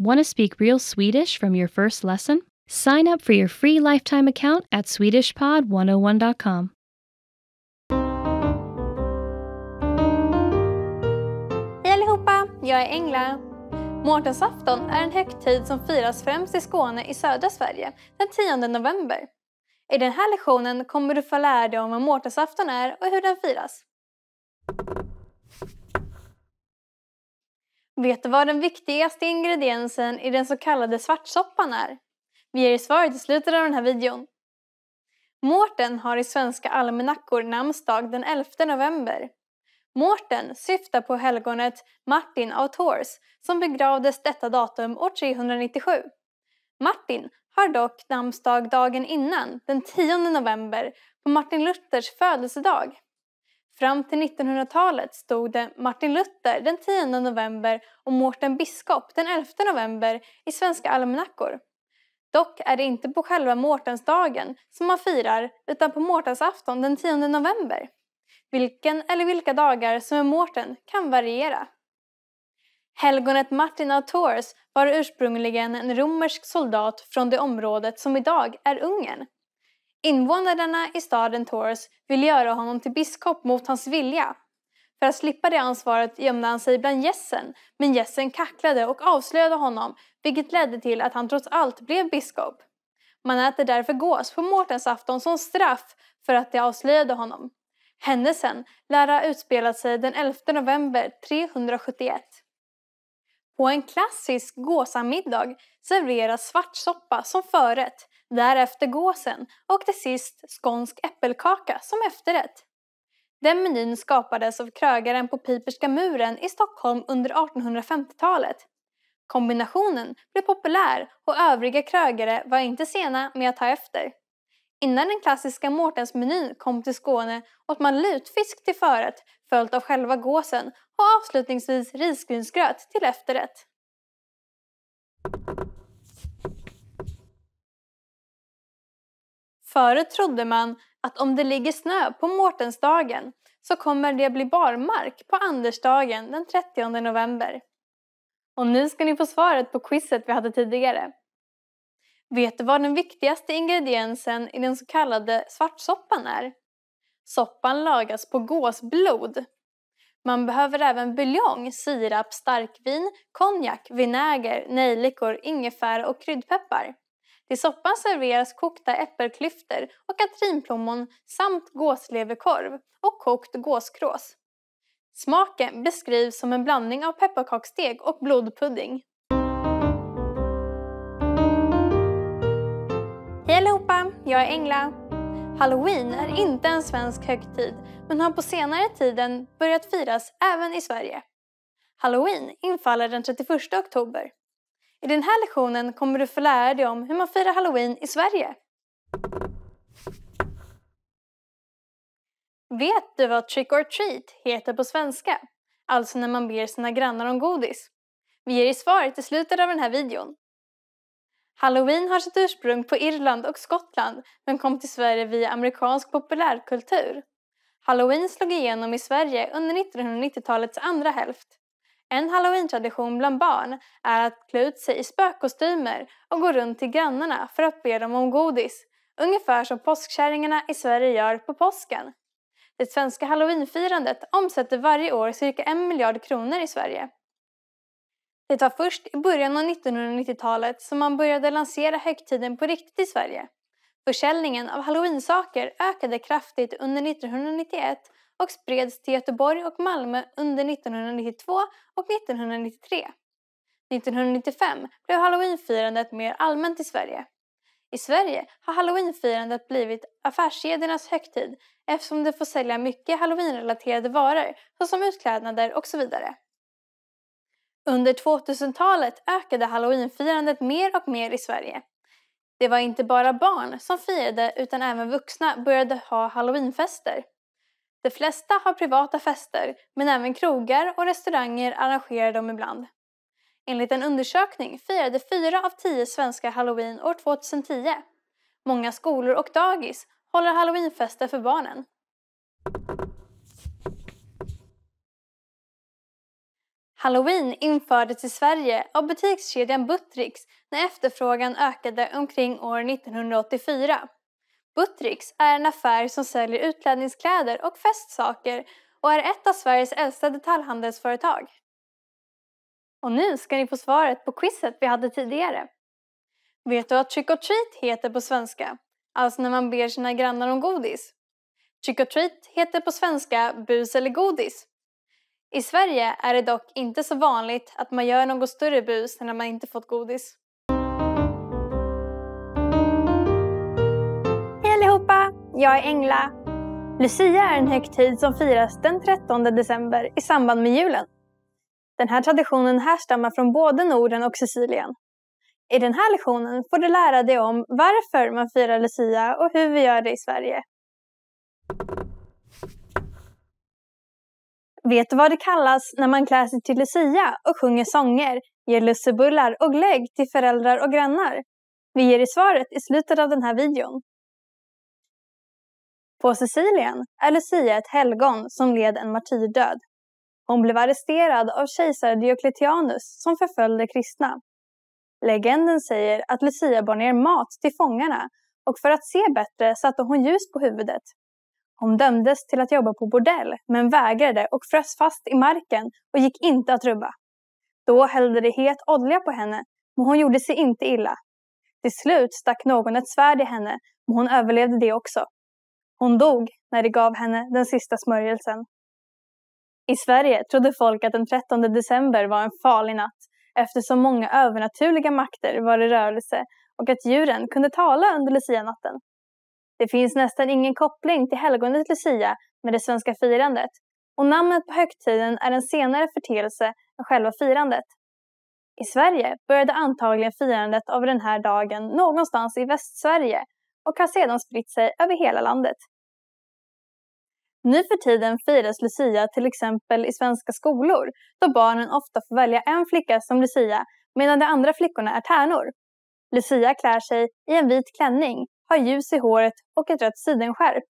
Want to speak real Swedish from your first lesson? Sign up for your free lifetime account at SwedishPod101.com. Hej allihopa! Jag är Engla. Mårtensafton är en högtid som firas främst i Skåne i södra Sverige den 10 november. I den här lektionen kommer du få lära dig om vad mårtensafton är och hur den firas. Vet du vad den viktigaste ingrediensen i den så kallade svartsoppan är? Vi ger svaret i slutet av den här videon. Mårten har i svenska almanackor namnsdag den 11 november. Mårten syftar på helgonet Martin av Tours som begravdes detta datum år 397. Martin har dock namnsdag dagen innan, den 10 november, på Martin Luthers födelsedag. Fram till 1900-talet stod det Martin Luther den 10 november och Mårten Biskop den 11 november i svenska almanackor. Dock är det inte på själva Mårtensdagen som man firar utan på Mårtensafton den 10 november. Vilken eller vilka dagar som är Mårten kan variera. Helgonet Martin av Tours var ursprungligen en romersk soldat från det området som idag är Ungern Invånarna i staden Tours vill göra honom till biskop mot hans vilja. För att slippa det ansvaret gömde han sig bland gässen, men gässen kacklade och avslöjade honom vilket ledde till att han trots allt blev biskop. Man äter därför gås på mårtensafton som straff för att de avslöjade honom. Händelsen lär ha utspelat sig den 11 november 371. På en klassisk gåsamiddag serveras svartsoppa som förrätt därefter gåsen och till sist skånsk äppelkaka som efterrätt. Den menyn skapades av krögaren på Piperska muren i Stockholm under 1850-talet. Kombinationen blev populär och övriga krögare var inte sena med att ta efter. Innan den klassiska Mårtensmenyn kom till Skåne åt man lutfisk till förrätt följt av själva gåsen och avslutningsvis risgrynsgröt till efterrätt. Förut trodde man att om det ligger snö på Mårtensdagen så kommer det bli barmark på Andersdagen den 30 november. Och nu ska ni få svaret på quizet vi hade tidigare. Vet du vad den viktigaste ingrediensen i den så kallade svartsoppan är? Soppan lagas på gåsblod. Man behöver även buljong, sirap, starkvin, konjak, vinäger, nejlikor, ingefära och kryddpeppar. Till soppan serveras kokta äppelklyftor och katrinplommon samt gåsleverkorv och kokt gåskrås. Smaken beskrivs som en blandning av pepparkaksdeg och blodpudding. Hej allihopa! Jag är Engla. Halloween är inte en svensk högtid men har på senare tiden börjat firas även i Sverige. Halloween infaller den 31 oktober. I den här lektionen kommer du få lära dig om hur man firar halloween i Sverige. Vet du vad trick or treat heter på svenska? Alltså när man ber sina grannar om godis. Vi ger dig svaret i slutet av den här videon. Halloween har sitt ursprung på Irland och Skottland men kom till Sverige via amerikansk populärkultur. Halloween slog igenom i Sverige under 1990-talets andra hälft. En halloweentradition bland barn är att klä ut sig i spökkostymer och gå runt till grannarna för att be dem om godis, ungefär som påskkärringarna i Sverige gör på påsken. Det svenska halloweenfirandet omsätter varje år cirka en miljard kronor i Sverige. Det var först i början av 1990-talet som man började lansera högtiden på riktigt i Sverige. Försäljningen av halloweensaker ökade kraftigt under 1991 och spreds till Göteborg och Malmö under 1992 och 1993. 1995 blev halloweenfirandet mer allmänt i Sverige. I Sverige har halloweenfirandet blivit affärskedjornas högtid eftersom de får sälja mycket halloweenrelaterade varor såsom utklädnader och så vidare. Under 2000-talet ökade halloweenfirandet mer och mer i Sverige. Det var inte bara barn som firade utan även vuxna började ha halloweenfester. De flesta har privata fester, men även krogar och restauranger arrangerar dem ibland. Enligt en undersökning firade fyra av tio svenskar halloween år 2010. Många skolor och dagis håller halloweenfester för barnen. Halloween infördes i Sverige av butikskedjan Buttricks när efterfrågan ökade omkring år 1984. Buttricks är en affär som säljer utklädningskläder och festsaker och är ett av Sveriges äldsta detaljhandelsföretag. Och nu ska ni få svaret på quizet vi hade tidigare. Vet du vad trick or treat heter på svenska? Alltså när man ber sina grannar om godis. Trick or treat heter på svenska bus eller godis. I Sverige är det dock inte så vanligt att man gör något större bus när man inte fått godis. Jag är Engla. Lucia är en högtid som firas den 13 december i samband med julen. Den här traditionen härstammar från både Norden och Sicilien. I den här lektionen får du lära dig om varför man firar Lucia och hur vi gör det i Sverige. Vet du vad det kallas när man klär sig till Lucia och sjunger sånger, ger lussebullar och glögg till föräldrar och grannar? Vi ger dig svaret i slutet av den här videon. På Sicilien är Lucia ett helgon som led en martyrdöd. Hon blev arresterad av kejsar Diocletianus som förföljde kristna. Legenden säger att Lucia bar ner mat till fångarna och för att se bättre satte hon ljus på huvudet. Hon dömdes till att jobba på bordell men vägrade och frös fast i marken och gick inte att rubba. Då hällde de het olja på henne men hon gjorde sig inte illa. Till slut stack någon ett svärd i henne men hon överlevde det också. Hon dog när de gav henne den sista smörjelsen. I Sverige trodde folk att den 13 december var en farlig natt eftersom många övernaturliga makter var i rörelse och att djuren kunde tala under Lucia-natten. Det finns nästan ingen koppling till helgonet Lucia med det svenska firandet och namnet på högtiden är en senare förteelse än själva firandet. I Sverige började antagligen firandet av den här dagen någonstans i Västsverige och har sedan spritt sig över hela landet. Nu för tiden firas Lucia till exempel i svenska skolor då barnen ofta får välja en flicka som Lucia medan de andra flickorna är tärnor. Lucia klär sig i en vit klänning, har ljus i håret och ett rött sidenskärp.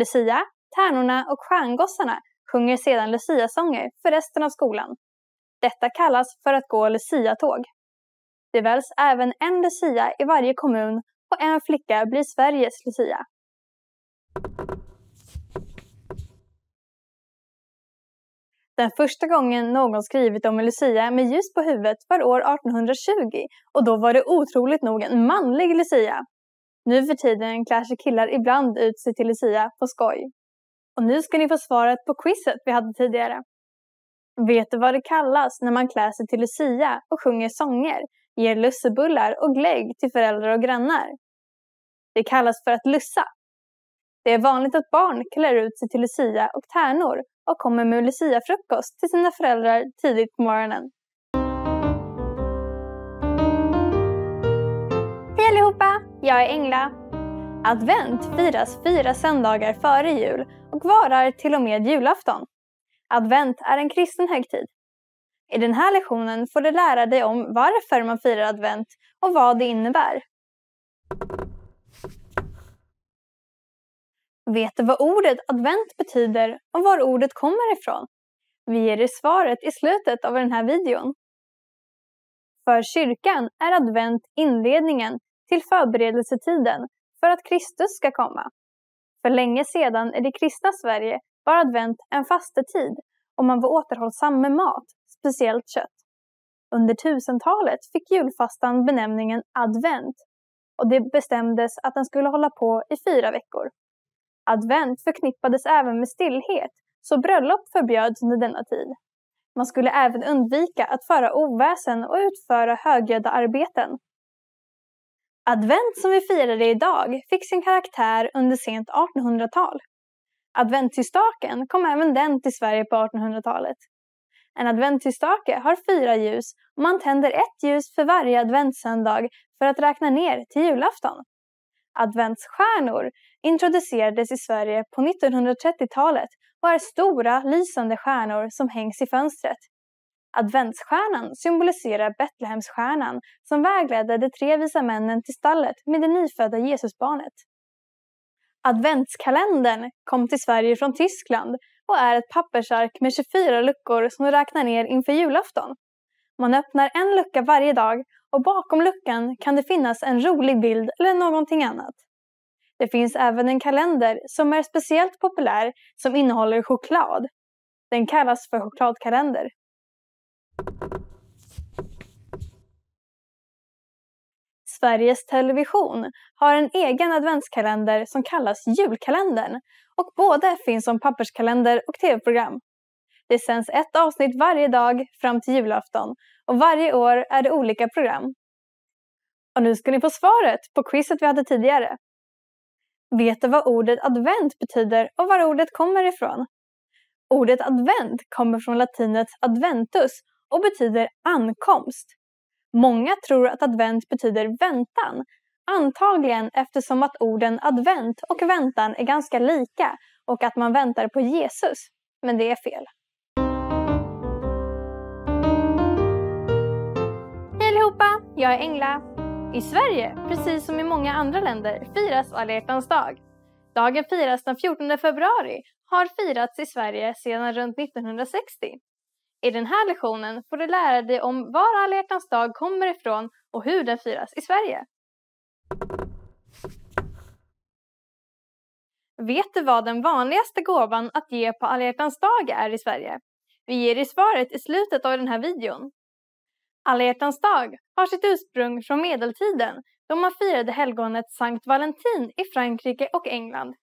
Lucia, tärnorna och stjärngossarna sjunger sedan Lucia-sånger för resten av skolan. Detta kallas för att gå Lucia-tåg. Det väljs även en Lucia i varje kommun och en flicka blir Sveriges Lucia. Den första gången någon skrivit om en lucia med ljus på huvudet var år 1820 och då var det otroligt nog en manlig lucia. Nu för tiden klär sig killar ibland ut sig till lucia på skoj. Och nu ska ni få svaret på quizet vi hade tidigare. Vet du vad det kallas när man klär sig till lucia och sjunger sånger ger lussebullar och glögg till föräldrar och grannar. Det kallas för att lussa. Det är vanligt att barn klär ut sig till lucia och tärnor och kommer med luciafrukost till sina föräldrar tidigt på morgonen. Hej allihopa! Jag är Engla. Advent firas fyra söndagar före jul och varar till och med julafton. Advent är en kristen högtid i den här lektionen får du lära dig om varför man firar advent och vad det innebär. Vet du vad ordet advent betyder och var ordet kommer ifrån? Vi ger dig svaret i slutet av den här videon. För kyrkan är advent inledningen till förberedelsetiden för att Kristus ska komma. För länge sedan i det kristna Sverige var advent en fastetid och man var återhållsam med mat speciellt kött. Under 1000-talet fick julfastan benämningen advent och det bestämdes att den skulle hålla på i fyra veckor. Advent förknippades även med stillhet, så bröllop förbjöds under denna tid. Man skulle även undvika att föra oväsen och utföra högljudda arbeten. Advent som vi firar idag fick sin karaktär under sent 1800-tal. Adventsljusstaken kom även den till Sverige på 1800-talet. En adventslysstake har fyra ljus och man tänder ett ljus för varje adventssöndag för att räkna ner till julafton. Adventsstjärnor introducerades i Sverige på 1930-talet och är stora lysande stjärnor som hängs i fönstret. Adventsstjärnan symboliserar Betlehemsstjärnan som vägledde de tre visa männen till stallet med det nyfödda Jesusbarnet. Adventskalendern kom till Sverige från Tyskland och är ett pappersark med 24 luckor som du räknar ner inför julafton. Man öppnar en lucka varje dag och bakom luckan kan det finnas en rolig bild eller någonting annat. Det finns även en kalender som är speciellt populär som innehåller choklad. Den kallas för chokladkalender. Sveriges Television har en egen adventskalender som kallas Julkalendern och både finns som papperskalender och tv-program. Det sänds ett avsnitt varje dag fram till julafton och varje år är det olika program. Och nu ska ni få svaret på quizet vi hade tidigare. Vet du vad ordet advent betyder och var ordet kommer ifrån? Ordet advent kommer från latinets adventus och betyder ankomst. Många tror att advent betyder väntan, antagligen eftersom att orden advent och väntan är ganska lika och att man väntar på Jesus. Men det är fel. Hej allihopa! Jag är Engla. I Sverige, precis som i många andra länder, firas alla hjärtans dag. Dagen firas den 14 februari, har firats i Sverige sedan runt 1960. I den här lektionen får du lära dig om var alla hjärtans dag kommer ifrån och hur den firas i Sverige. Vet du vad den vanligaste gåvan att ge på alla hjärtans dag är i Sverige? Vi ger dig svaret i slutet av den här videon. Alla hjärtans dag har sitt ursprung från medeltiden då man firade helgonet Sankt Valentin i Frankrike och England.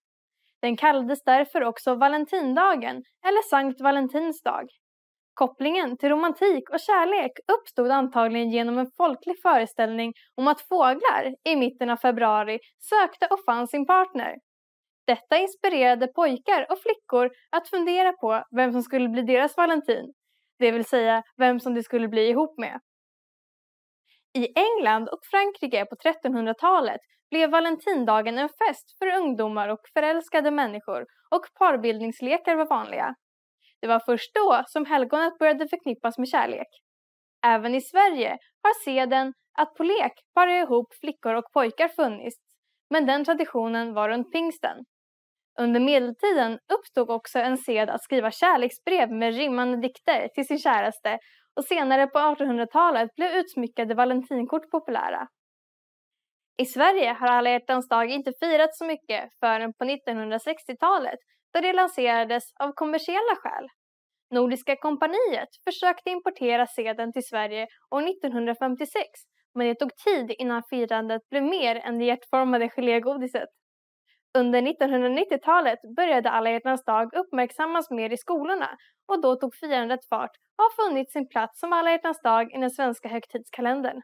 Den kallades därför också Valentindagen eller Sankt Valentins dag. Kopplingen till romantik och kärlek uppstod antagligen genom en folklig föreställning om att fåglar i mitten av februari sökte och fann sin partner. Detta inspirerade pojkar och flickor att fundera på vem som skulle bli deras Valentin, det vill säga vem som de skulle bli ihop med. I England och Frankrike på 1300-talet blev Valentindagen en fest för ungdomar och förälskade människor och parbildningslekar var vanliga. Det var först då som helgonet började förknippas med kärlek. Även i Sverige har seden att på lek para ihop flickor och pojkar funnits, men den traditionen var runt pingsten. Under medeltiden uppstod också en sed att skriva kärleksbrev med rimmande dikter till sin käraste och senare på 1800-talet blev utsmyckade valentinkort populära. I Sverige har alla hjärtans dag inte firats så mycket förrän på 1960-talet då det lanserades av kommersiella skäl. Nordiska kompaniet försökte importera seden till Sverige år 1956 men det tog tid innan firandet blev mer än det hjärtformade gelégodiset. Under 1990-talet började alla hjärtans dag uppmärksammas mer i skolorna och då tog firandet fart och har funnit sin plats som alla hjärtans dag i den svenska högtidskalendern.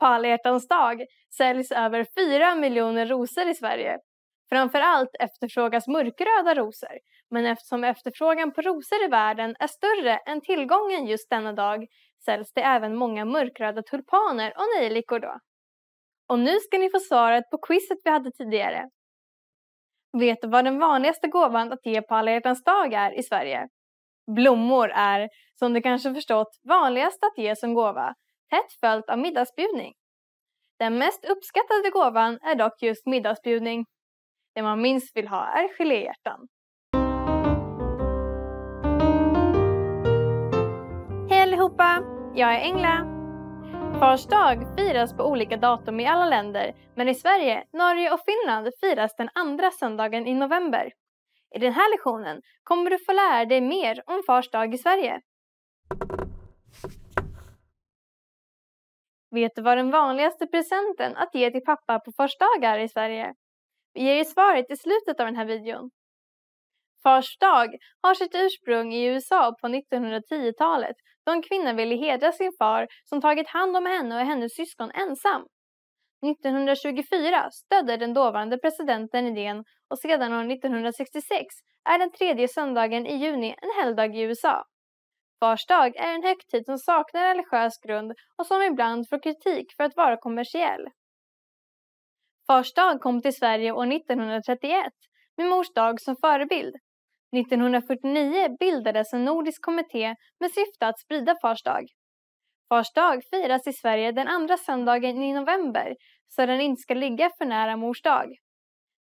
på alla hjärtans dag säljs över 4 miljoner rosor i Sverige. Framför allt efterfrågas mörkröda rosor, men eftersom efterfrågan på rosor i världen är större än tillgången just denna dag säljs det även många mörkröda tulpaner och nejlikor då. Och nu ska ni få svaret på quizet vi hade tidigare. Vet du vad den vanligaste gåvan att ge på alla hjärtans dag är i Sverige? Blommor är, som du kanske förstått, vanligast att ge som gåva tätt följt av middagsbjudning. Den mest uppskattade gåvan är dock just middagsbjudning. Det man minst vill ha är geléhjärtan. Hej allihopa! Jag är Engla. Fars dag firas på olika datum i alla länder men i Sverige, Norge och Finland firas den andra söndagen i november. I den här lektionen kommer du få lära dig mer om Fars dag i Sverige. Vet du vad den vanligaste presenten att ge till pappa på farsdagar i Sverige? Vi ger ju svaret i slutet av den här videon. Fars dag har sitt ursprung i USA på 1910-talet då en kvinna ville hedra sin far som tagit hand om henne och hennes syskon ensam. 1924 stödde den dåvarande presidenten idén och sedan år 1966 är den tredje söndagen i juni en helgdag i USA. Fars dag är en högtid som saknar religiös grund och som ibland får kritik för att vara kommersiell. Fars dag kom till Sverige år 1931 med Mors dag som förebild. 1949 bildades en nordisk kommitté med syfte att sprida Fars dag. Fars dag firas i Sverige den andra söndagen i november så den inte ska ligga för nära Mors dag.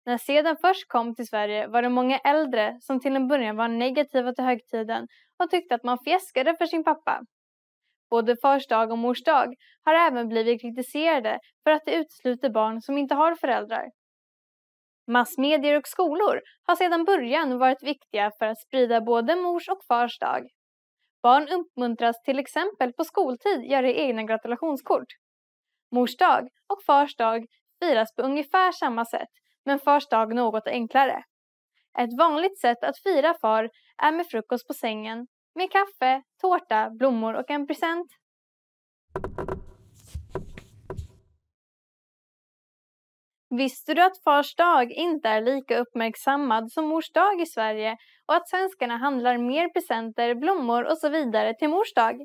När seden först kom till Sverige var det många äldre som till en början var negativa till högtiden och tyckte att man fjäskade för sin pappa. Både fars dag och mors dag har även blivit kritiserade för att det utesluter barn som inte har föräldrar. Massmedier och skolor har sedan början varit viktiga för att sprida både mors och fars dag. Barn uppmuntras till exempel på skoltid göra egna gratulationskort. Mors dag och fars dag firas på ungefär samma sätt men fars dag något enklare. Ett vanligt sätt att fira far är med frukost på sängen med kaffe, tårta, blommor och en present. Visste du att fars dag inte är lika uppmärksammad som mors dag i Sverige och att svenskarna handlar mer presenter, blommor och så vidare till mors dag?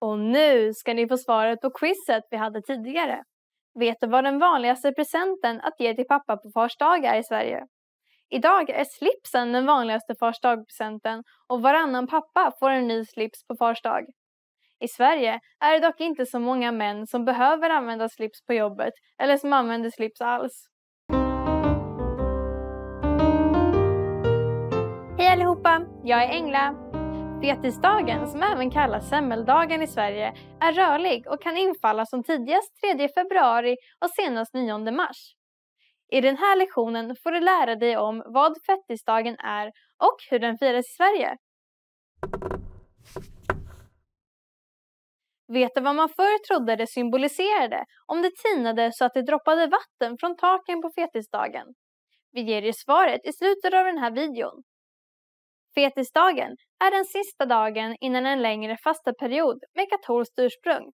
Och nu ska ni få svaret på quizet vi hade tidigare. Vet du vad den vanligaste presenten att ge till pappa på fars dag är i Sverige? Idag är slipsen den vanligaste fars dag-presenten och varannan pappa får en ny slips på fars dag. I Sverige är det dock inte så många män som behöver använda slips på jobbet eller som använder slips alls. Hej allihopa! Jag är Engla Fetisdagen, som även kallas semmeldagen i Sverige, är rörlig och kan infalla som tidigast 3 februari och senast 9 mars. I den här lektionen får du lära dig om vad fettisdagen är och hur den firas i Sverige. Vet du vad man förr trodde det symboliserade om det tinade så att det droppade vatten från taken på fetisdagen? Vi ger dig svaret i slutet av den här videon. Fetisdagen är den sista dagen innan en längre fasta period med katolskt ursprung.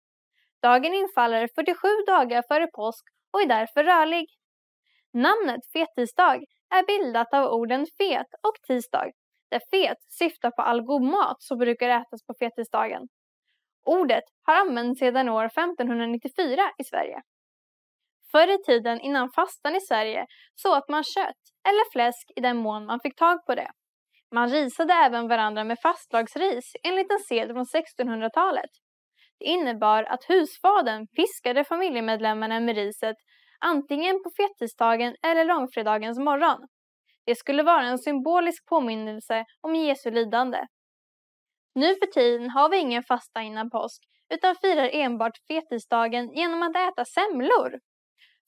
Dagen infaller 47 dagar före påsk och är därför rörlig. Namnet fettisdag är bildat av orden fet och tisdag, där fet syftar på all god mat som brukar ätas på fettisdagen. Ordet har använts sedan år 1594 i Sverige. Förr i tiden innan fastan i Sverige så åt man kött eller fläsk i den mån man fick tag på det. Man risade även varandra med fastlagsris enligt en sed från 1600-talet. Det innebar att husfaden fiskade familjemedlemmarna med riset antingen på fettisdagen eller långfredagens morgon. Det skulle vara en symbolisk påminnelse om Jesu lidande. Nu för tiden har vi ingen fasta innan påsk utan firar enbart fetisdagen genom att äta semlor.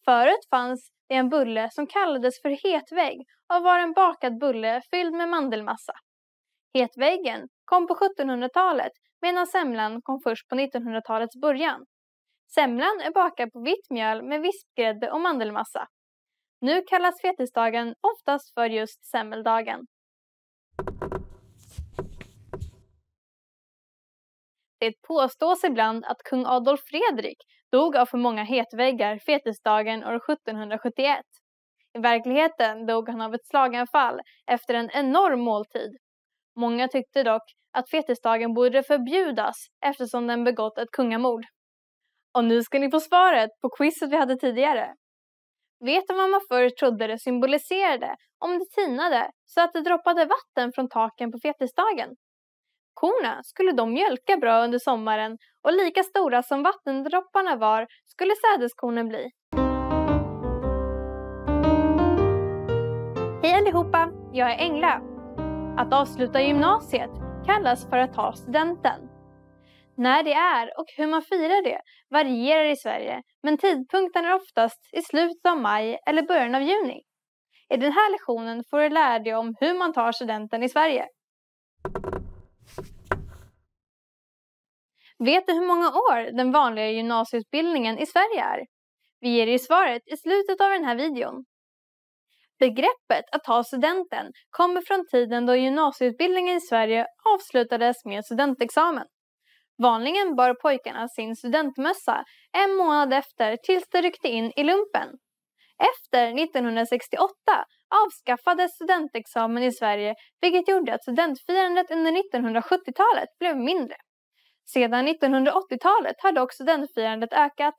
Förut fanns det en bulle som kallades för hetvägg och var en bakad bulle fylld med mandelmassa. Hetväggen kom på 1700-talet medan semlan kom först på 1900-talets början. Semlan är bakad på vitt mjöl med vispgrädde och mandelmassa. Nu kallas fetisdagen oftast för just semmeldagen. Det påstås ibland att kung Adolf Fredrik dog av för många hetväggar fetisdagen år 1771. I verkligheten dog han av ett slaganfall efter en enorm måltid. Många tyckte dock att fetisdagen borde förbjudas eftersom den begått ett kungamord. Och nu ska ni få svaret på quizet vi hade tidigare. Vet du vad man förr trodde det symboliserade om det tinade så att det droppade vatten från taken på fetisdagen? Korna skulle då mjölka bra under sommaren och lika stora som vattendropparna var skulle sädeskornen bli. Hej allihopa! Jag är Engla. Att avsluta gymnasiet kallas för att ta studenten. När det är och hur man firar det varierar i Sverige men tidpunkten är oftast i slutet av maj eller början av juni. I den här lektionen får du lära dig om hur man tar studenten i Sverige. Vet du hur många år den vanliga gymnasieutbildningen i Sverige är? Vi ger dig svaret i slutet av den här videon. Begreppet att ta studenten kommer från tiden då gymnasieutbildningen i Sverige avslutades med studentexamen. Vanligen bar pojkarna sin studentmössa en månad efter tills de ryckte in i lumpen. Efter 1968 avskaffades studentexamen i Sverige vilket gjorde att studentfirandet under 1970-talet blev mindre. Sedan 1980-talet har dock studentfirandet ökat.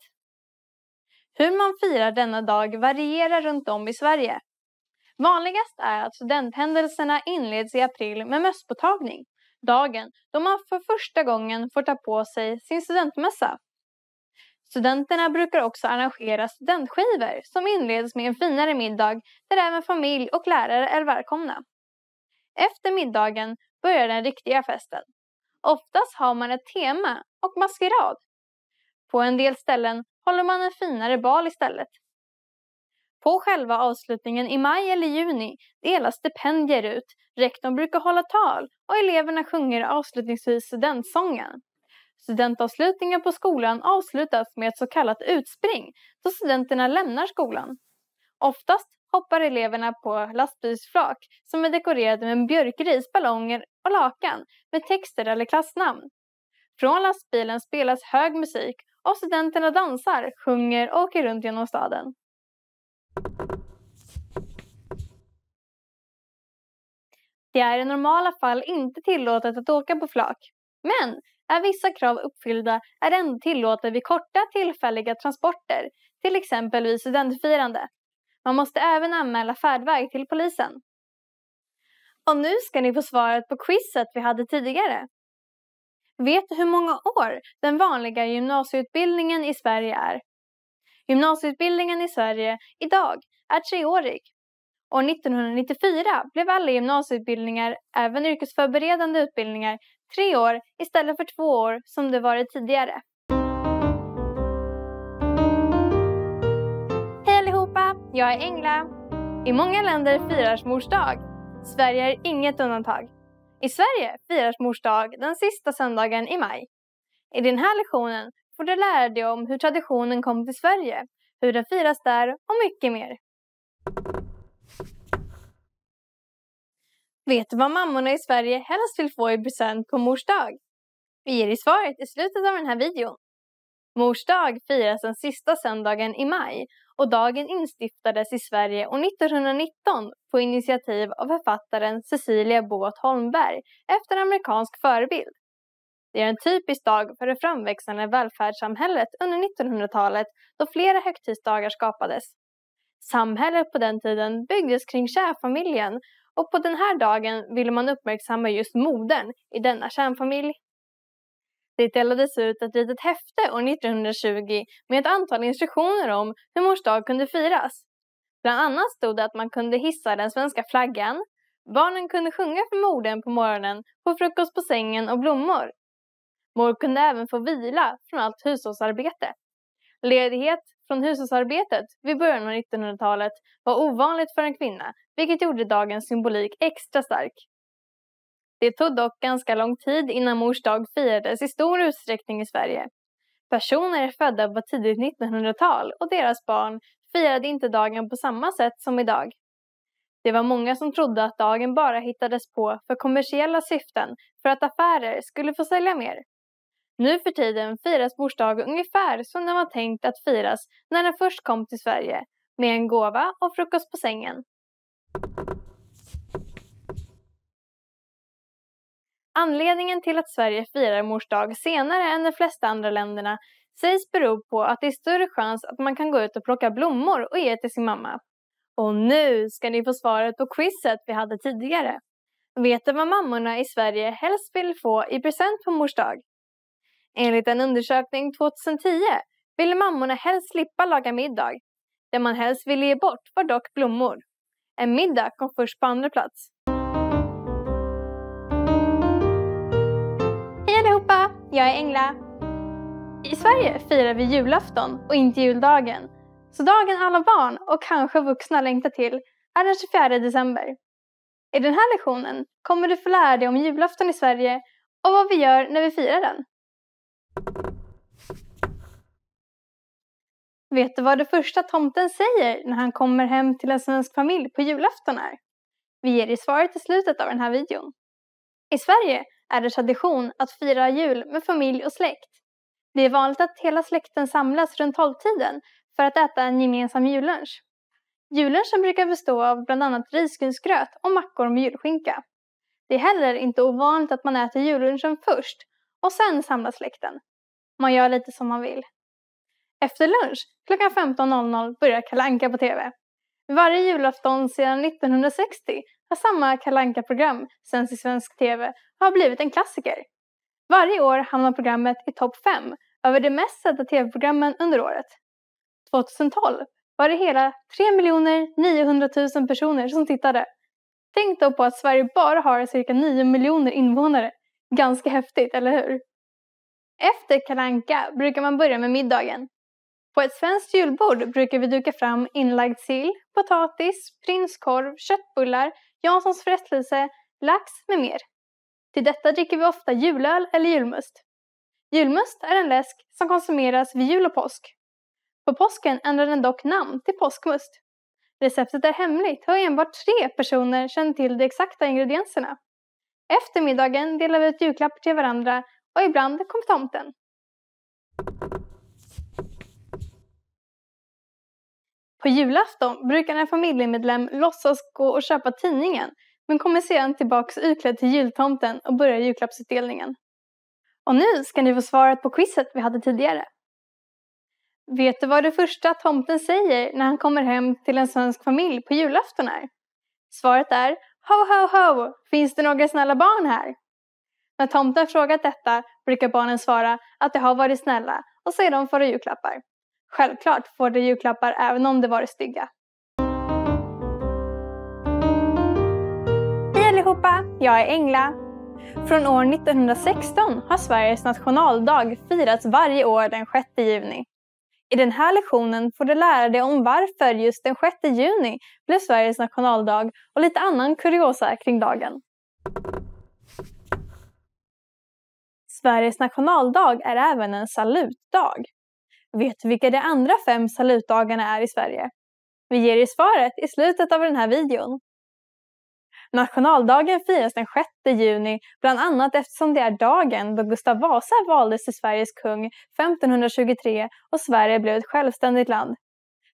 Hur man firar denna dag varierar runt om i Sverige. Vanligast är att studenthändelserna inleds i april med mösspåtagning, dagen då man för första gången får ta på sig sin studentmössa. Studenterna brukar också arrangera studentskivor som inleds med en finare middag där även familj och lärare är välkomna. Efter middagen börjar den riktiga festen. Oftast har man ett tema och maskerad. På en del ställen håller man en finare bal istället. På själva avslutningen i maj eller juni delas stipendier ut, rektorn brukar hålla tal och eleverna sjunger avslutningsvis studentsången. Studentavslutningen på skolan avslutas med ett så kallat utspring då studenterna lämnar skolan. Oftast hoppar eleverna på lastbilsflak som är dekorerade med björkris, ballonger och lakan med texter eller klassnamn. Från lastbilen spelas hög musik och studenterna dansar, sjunger och åker runt genom staden. Det är i normala fall inte tillåtet att åka på flak. Men är vissa krav uppfyllda är det ändå tillåtet vid korta tillfälliga transporter, till exempel vid studentfirande. Man måste även anmäla färdväg till polisen. Och nu ska ni få svaret på quizet vi hade tidigare. Vet du hur många år den vanliga gymnasieutbildningen i Sverige är? Gymnasieutbildningen i Sverige idag är treårig. År 1994 blev alla gymnasieutbildningar, även yrkesförberedande utbildningar, tre år istället för två år som det varit tidigare. jag är Engla. I många länder firas mors dag. Sverige är inget undantag. I Sverige firas mors dag den sista söndagen i maj. I den här lektionen får du lära dig om hur traditionen kom till Sverige, hur den firas där och mycket mer. Vet du vad mammorna i Sverige helst vill få i present på mors dag? Vi ger dig svaret i slutet av den här videon. Mors dag firas den sista söndagen i maj och dagen instiftades i Sverige år 1919 på initiativ av författaren Cecilia Båth Holmberg efter amerikansk förebild. Det är en typisk dag för det framväxande välfärdssamhället under 1900-talet då flera högtidsdagar skapades. Samhället på den tiden byggdes kring kärnfamiljen och på den här dagen ville man uppmärksamma just modern i denna kärnfamilj. Det delades ut ett litet häfte år 1920 med ett antal instruktioner om hur mors dag kunde firas. Bland annat stod det att man kunde hissa den svenska flaggan, barnen kunde sjunga för modern på morgonen, få frukost på sängen och blommor. Mor kunde även få vila från allt hushållsarbete. Ledighet från hushållsarbetet vid början av 1900-talet var ovanligt för en kvinna, vilket gjorde dagens symbolik extra stark. Det tog dock ganska lång tid innan mors dag firades i stor utsträckning i Sverige. Personer födda på tidigt 1900-tal och deras barn firade inte dagen på samma sätt som idag. Det var många som trodde att dagen bara hittades på för kommersiella syften för att affärer skulle få sälja mer. Nu för tiden firas mors dag ungefär som den var tänkt att firas när den först kom till Sverige, med en gåva och frukost på sängen. Anledningen till att Sverige firar mors dag senare än de flesta andra länderna sägs bero på att det är större chans att man kan gå ut och plocka blommor och ge till sin mamma. Och nu ska ni få svaret på quizet vi hade tidigare. Vet du vad mammorna i Sverige helst vill få i present på mors dag? Enligt en undersökning 2010 ville mammorna helst slippa laga middag. Det man helst ville ge bort var dock blommor. En middag kom först på andra plats. Jag är Engla. I Sverige firar vi julafton och inte juldagen. Så dagen alla barn och kanske vuxna längtar till är den 24 december. I den här lektionen kommer du få lära dig om julafton i Sverige och vad vi gör när vi firar den. Vet du vad det första tomten säger när han kommer hem till en svensk familj på julafton är? Vi ger dig svaret i slutet av den här videon. I Sverige är det tradition att fira jul med familj och släkt. Det är vanligt att hela släkten samlas runt tolvtiden för att äta en gemensam jullunch. Jullunchen brukar bestå av bland annat risgrynsgröt och mackor med julskinka. Det är heller inte ovanligt att man äter jullunchen först och sen samlas släkten. Man gör lite som man vill. Efter lunch klockan 15.00 börjar Kalle Anka på TV. Varje julafton sedan 1960 har samma Kalanka program sänds i svensk TV och har blivit en klassiker. Varje år hamnar programmet i topp 5 över de mest sedda TV-programmen under året. 2012 var det hela 3 900 000 personer som tittade. Tänk då på att Sverige bara har cirka 9 miljoner invånare. Ganska häftigt, eller hur? Efter kalanka brukar man börja med middagen. På ett svenskt julbord brukar vi duka fram inlagd sill, potatis, prinskorv, köttbullar, Janssons frestelse, lax med mer. Till detta dricker vi ofta julöl eller julmust. Julmust är en läsk som konsumeras vid jul och påsk. På påsken ändrar den dock namn till påskmust. Receptet är hemligt och enbart tre personer känner till de exakta ingredienserna. Efter middagen delar vi ut julklappar till varandra och ibland kommer tomten. På julafton brukar en familjemedlem låtsas gå och köpa tidningen men kommer sedan tillbaks utklädd till jultomten och börjar julklappsutdelningen. Och nu ska ni få svaret på quizet vi hade tidigare. Vet du vad det första tomten säger när han kommer hem till en svensk familj på julafton är? Svaret är Ho ho ho! Finns det några snälla barn här? När tomten frågat detta brukar barnen svara att de har varit snälla och sedan får de julklappar. Självklart får du julklappar även om det varit stygga. Hej allihopa! Jag är Engla. Från år 1916 har Sveriges nationaldag firats varje år den 6 juni. I den här lektionen får du lära dig om varför just den 6 juni blev Sveriges nationaldag och lite annan kuriosa kring dagen. Sveriges nationaldag är även en salutdag. Vet du vilka de andra fem salutdagarna är i Sverige? Vi ger dig svaret i slutet av den här videon. Nationaldagen firas den 6 juni, bland annat eftersom det är dagen då Gustav Vasa valdes till Sveriges kung 1523 och Sverige blev ett självständigt land.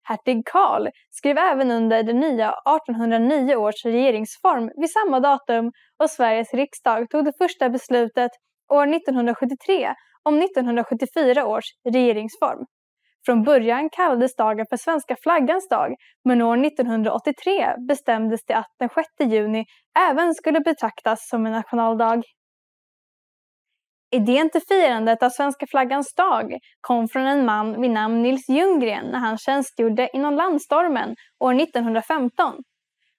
Hertig Karl skrev även under den nya 1809 års regeringsform vid samma datum och Sveriges riksdag tog det första beslutet år 1973 om 1974 års regeringsform. Från början kallades dagen för svenska flaggans dag, men år 1983 bestämdes det att den 6 juni även skulle betraktas som en nationaldag. Idén till firandet av svenska flaggans dag kom från en man vid namn Nils Ljunggren när han tjänstgjorde inom landstormen år 1915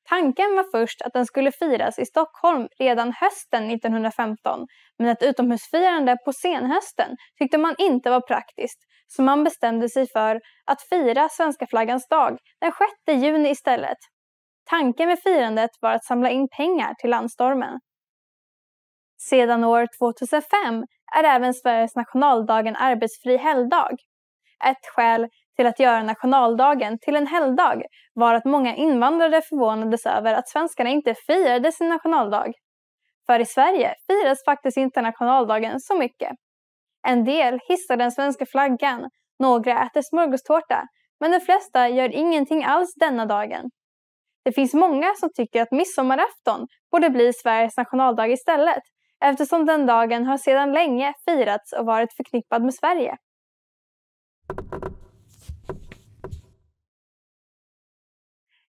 Tanken var först att den skulle firas i Stockholm redan hösten 1915 men ett utomhusfirande på senhösten tyckte man inte var praktiskt så man bestämde sig för att fira svenska flaggans dag den 6 juni istället. Tanken med firandet var att samla in pengar till landstormen. Sedan år 2005 är även Sveriges nationaldag en arbetsfri helgdag. Ett skäl till att göra nationaldagen till en helgdag var att många invandrare förvånades över att svenskarna inte firade sin nationaldag. För i Sverige firas faktiskt inte nationaldagen så mycket. En del hissar den svenska flaggan, några äter smörgåstårta, men de flesta gör ingenting alls denna dagen. Det finns många som tycker att midsommarafton borde bli Sveriges nationaldag istället, eftersom den dagen har sedan länge firats och varit förknippad med Sverige.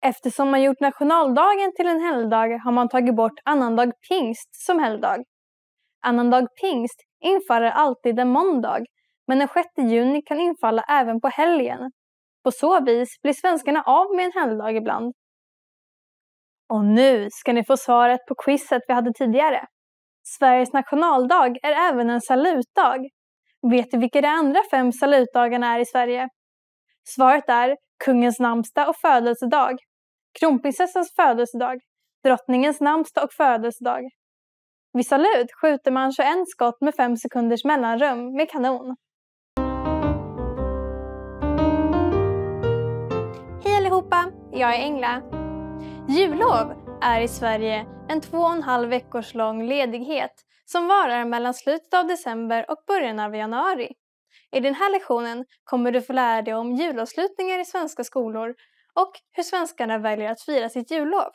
Eftersom man gjort nationaldagen till en helgdag har man tagit bort annandag pingst som helgdag. Annandag pingst infaller alltid en måndag, men den 6 juni kan infalla även på helgen. På så vis blir svenskarna av med en helgdag ibland. Och nu ska ni få svaret på quizet vi hade tidigare. Sveriges nationaldag är även en salutdag. Vet du vilka de andra fem salutdagarna är i Sverige? Svaret är kungens namnsdag och födelsedag kronprinsessans födelsedag, drottningens namnsdag och födelsedag. Vid salut skjuter man 21 skott med 5 sekunders mellanrum med kanon. Hej allihopa! Jag är Engla. Jullov är i Sverige en två och en halv veckors lång ledighet som varar mellan slutet av december och början av januari. I den här lektionen kommer du få lära dig om julavslutningar i svenska skolor och hur svenskarna väljer att fira sitt jullov.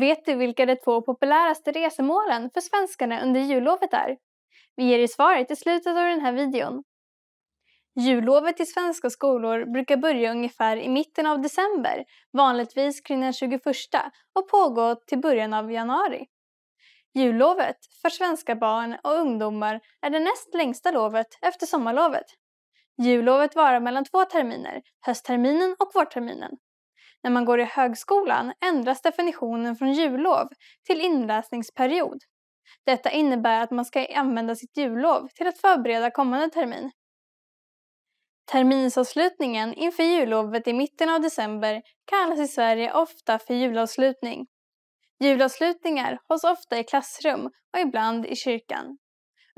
Vet du vilka de två populäraste resemålen för svenskarna under jullovet är? Vi ger dig svaret i slutet av den här videon. Jullovet i svenska skolor brukar börja ungefär i mitten av december, vanligtvis kring den 21 och pågå till början av januari. Jullovet för svenska barn och ungdomar är det näst längsta lovet efter sommarlovet Jullovet varar mellan två terminer, höstterminen och vårterminen. När man går i högskolan ändras definitionen från jullov till inläsningsperiod. Detta innebär att man ska använda sitt jullov till att förbereda kommande termin. Terminsavslutningen inför jullovet i mitten av december kallas i Sverige ofta för julavslutning. Julavslutningar hålls ofta i klassrum och ibland i kyrkan.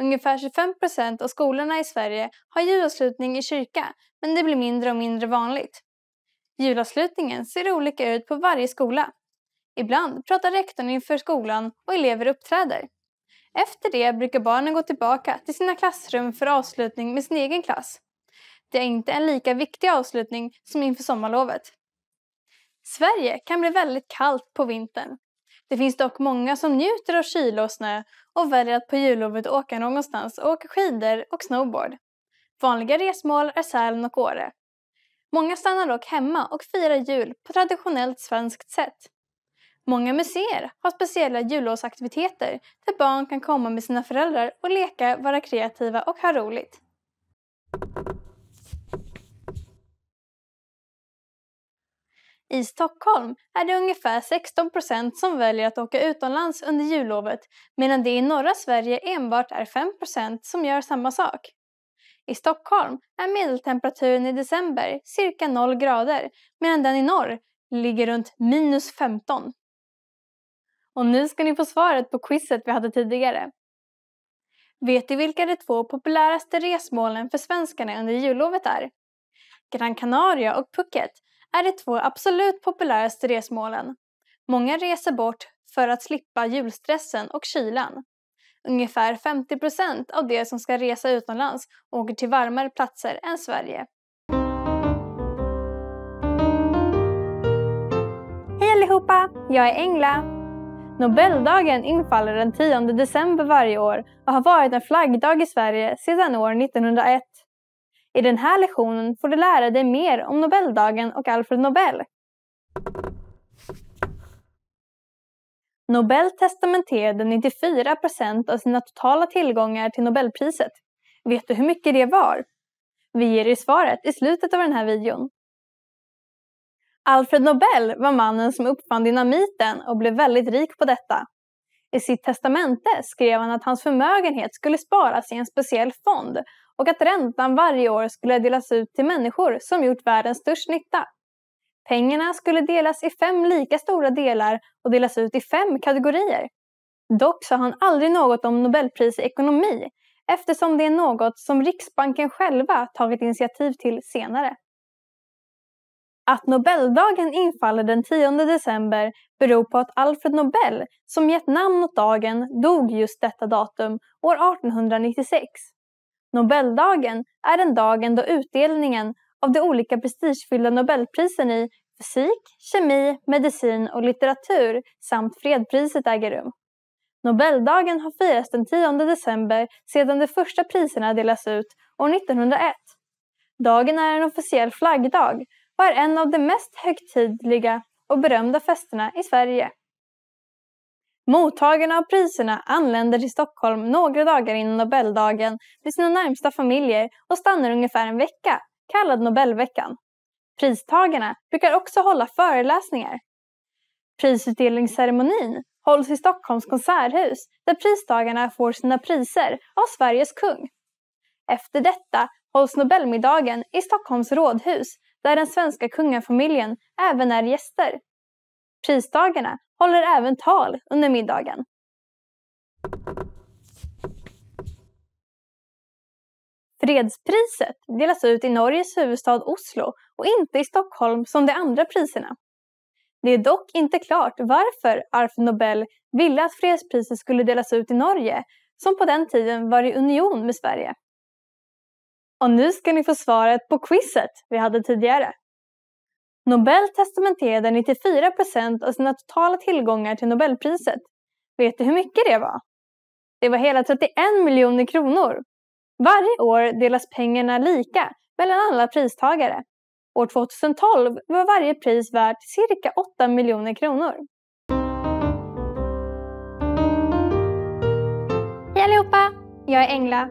Ungefär 25 procent av skolorna i Sverige har julavslutning i kyrka, men det blir mindre och mindre vanligt. Julavslutningen ser olika ut på varje skola. Ibland pratar rektorn inför skolan och elever uppträder. Efter det brukar barnen gå tillbaka till sina klassrum för avslutning med sin egen klass. Det är inte en lika viktig avslutning som inför sommarlovet. Sverige kan bli väldigt kallt på vintern det finns dock många som njuter av kyla och snö och väljer att på jullovet åka någonstans och åka skidor och snowboard. Vanliga resmål är Sälen och Åre. Många stannar dock hemma och firar jul på traditionellt svenskt sätt. Många museer har speciella jullovsaktiviteter där barn kan komma med sina föräldrar och leka, vara kreativa och ha roligt. I Stockholm är det ungefär 16 procent som väljer att åka utomlands under jullovet medan det i norra Sverige enbart är 5 procent som gör samma sak. I Stockholm är medeltemperaturen i december cirka 0 grader medan den i norr ligger runt minus 15. Och nu ska ni få svaret på quizet vi hade tidigare. Vet du vilka de två populäraste resmålen för svenskarna under jullovet är? Gran Canaria och Phuket är de två absolut populäraste resmålen. Många reser bort för att slippa julstressen och kylan. Ungefär 50 av de som ska resa utomlands åker till varmare platser än Sverige. Hej allihopa! Jag är Engla. Nobeldagen infaller den 10 december varje år och har varit en flaggdag i Sverige sedan år 1901. I den här lektionen får du lära dig mer om Nobeldagen och Alfred Nobel. Nobel testamenterade 94 procent av sina totala tillgångar till Nobelpriset. Vet du hur mycket det var? Vi ger dig svaret i slutet av den här videon. Alfred Nobel var mannen som uppfann dynamiten och blev väldigt rik på detta. I sitt testamente skrev han att hans förmögenhet skulle sparas i en speciell fond och att räntan varje år skulle delas ut till människor som gjort världens störst nytta. Pengarna skulle delas i fem lika stora delar och delas ut i fem kategorier. Dock sa han aldrig något om Nobelpris i ekonomi eftersom det är något som Riksbanken själva tagit initiativ till senare. Att Nobeldagen infaller den 10 december beror på att Alfred Nobel, som gett namn åt dagen, dog just detta datum år 1896. Nobeldagen är den dagen då utdelningen av de olika prestigefyllda Nobelprisen i fysik, kemi, medicin och litteratur samt fredpriset äger rum. Nobeldagen har firats den 10 december sedan de första priserna delas ut år 1901. Dagen är en officiell flaggdag var en av de mest högtidliga och berömda festerna i Sverige. Mottagarna av priserna anländer till Stockholm några dagar innan Nobeldagen med sina närmsta familjer och stannar ungefär en vecka, kallad Nobelveckan. Pristagarna brukar också hålla föreläsningar. Prisutdelningsceremonin hålls i Stockholms konserthus där pristagarna får sina priser av Sveriges kung. Efter detta hålls Nobelmiddagen i Stockholms rådhus där den svenska kungafamiljen även är gäster. Pristagarna håller även tal under middagen. Fredspriset delas ut i Norges huvudstad Oslo och inte i Stockholm som de andra priserna. Det är dock inte klart varför Arf Nobel ville att fredspriset skulle delas ut i Norge, som på den tiden var i union med Sverige. Och nu ska ni få svaret på quizet vi hade tidigare. Nobel testamenterade 94 procent av sina totala tillgångar till Nobelpriset. Vet du hur mycket det var? Det var hela 31 miljoner kronor. Varje år delas pengarna lika mellan alla pristagare. År 2012 var varje pris värt cirka 8 miljoner kronor. Hej allihopa! Jag är Engla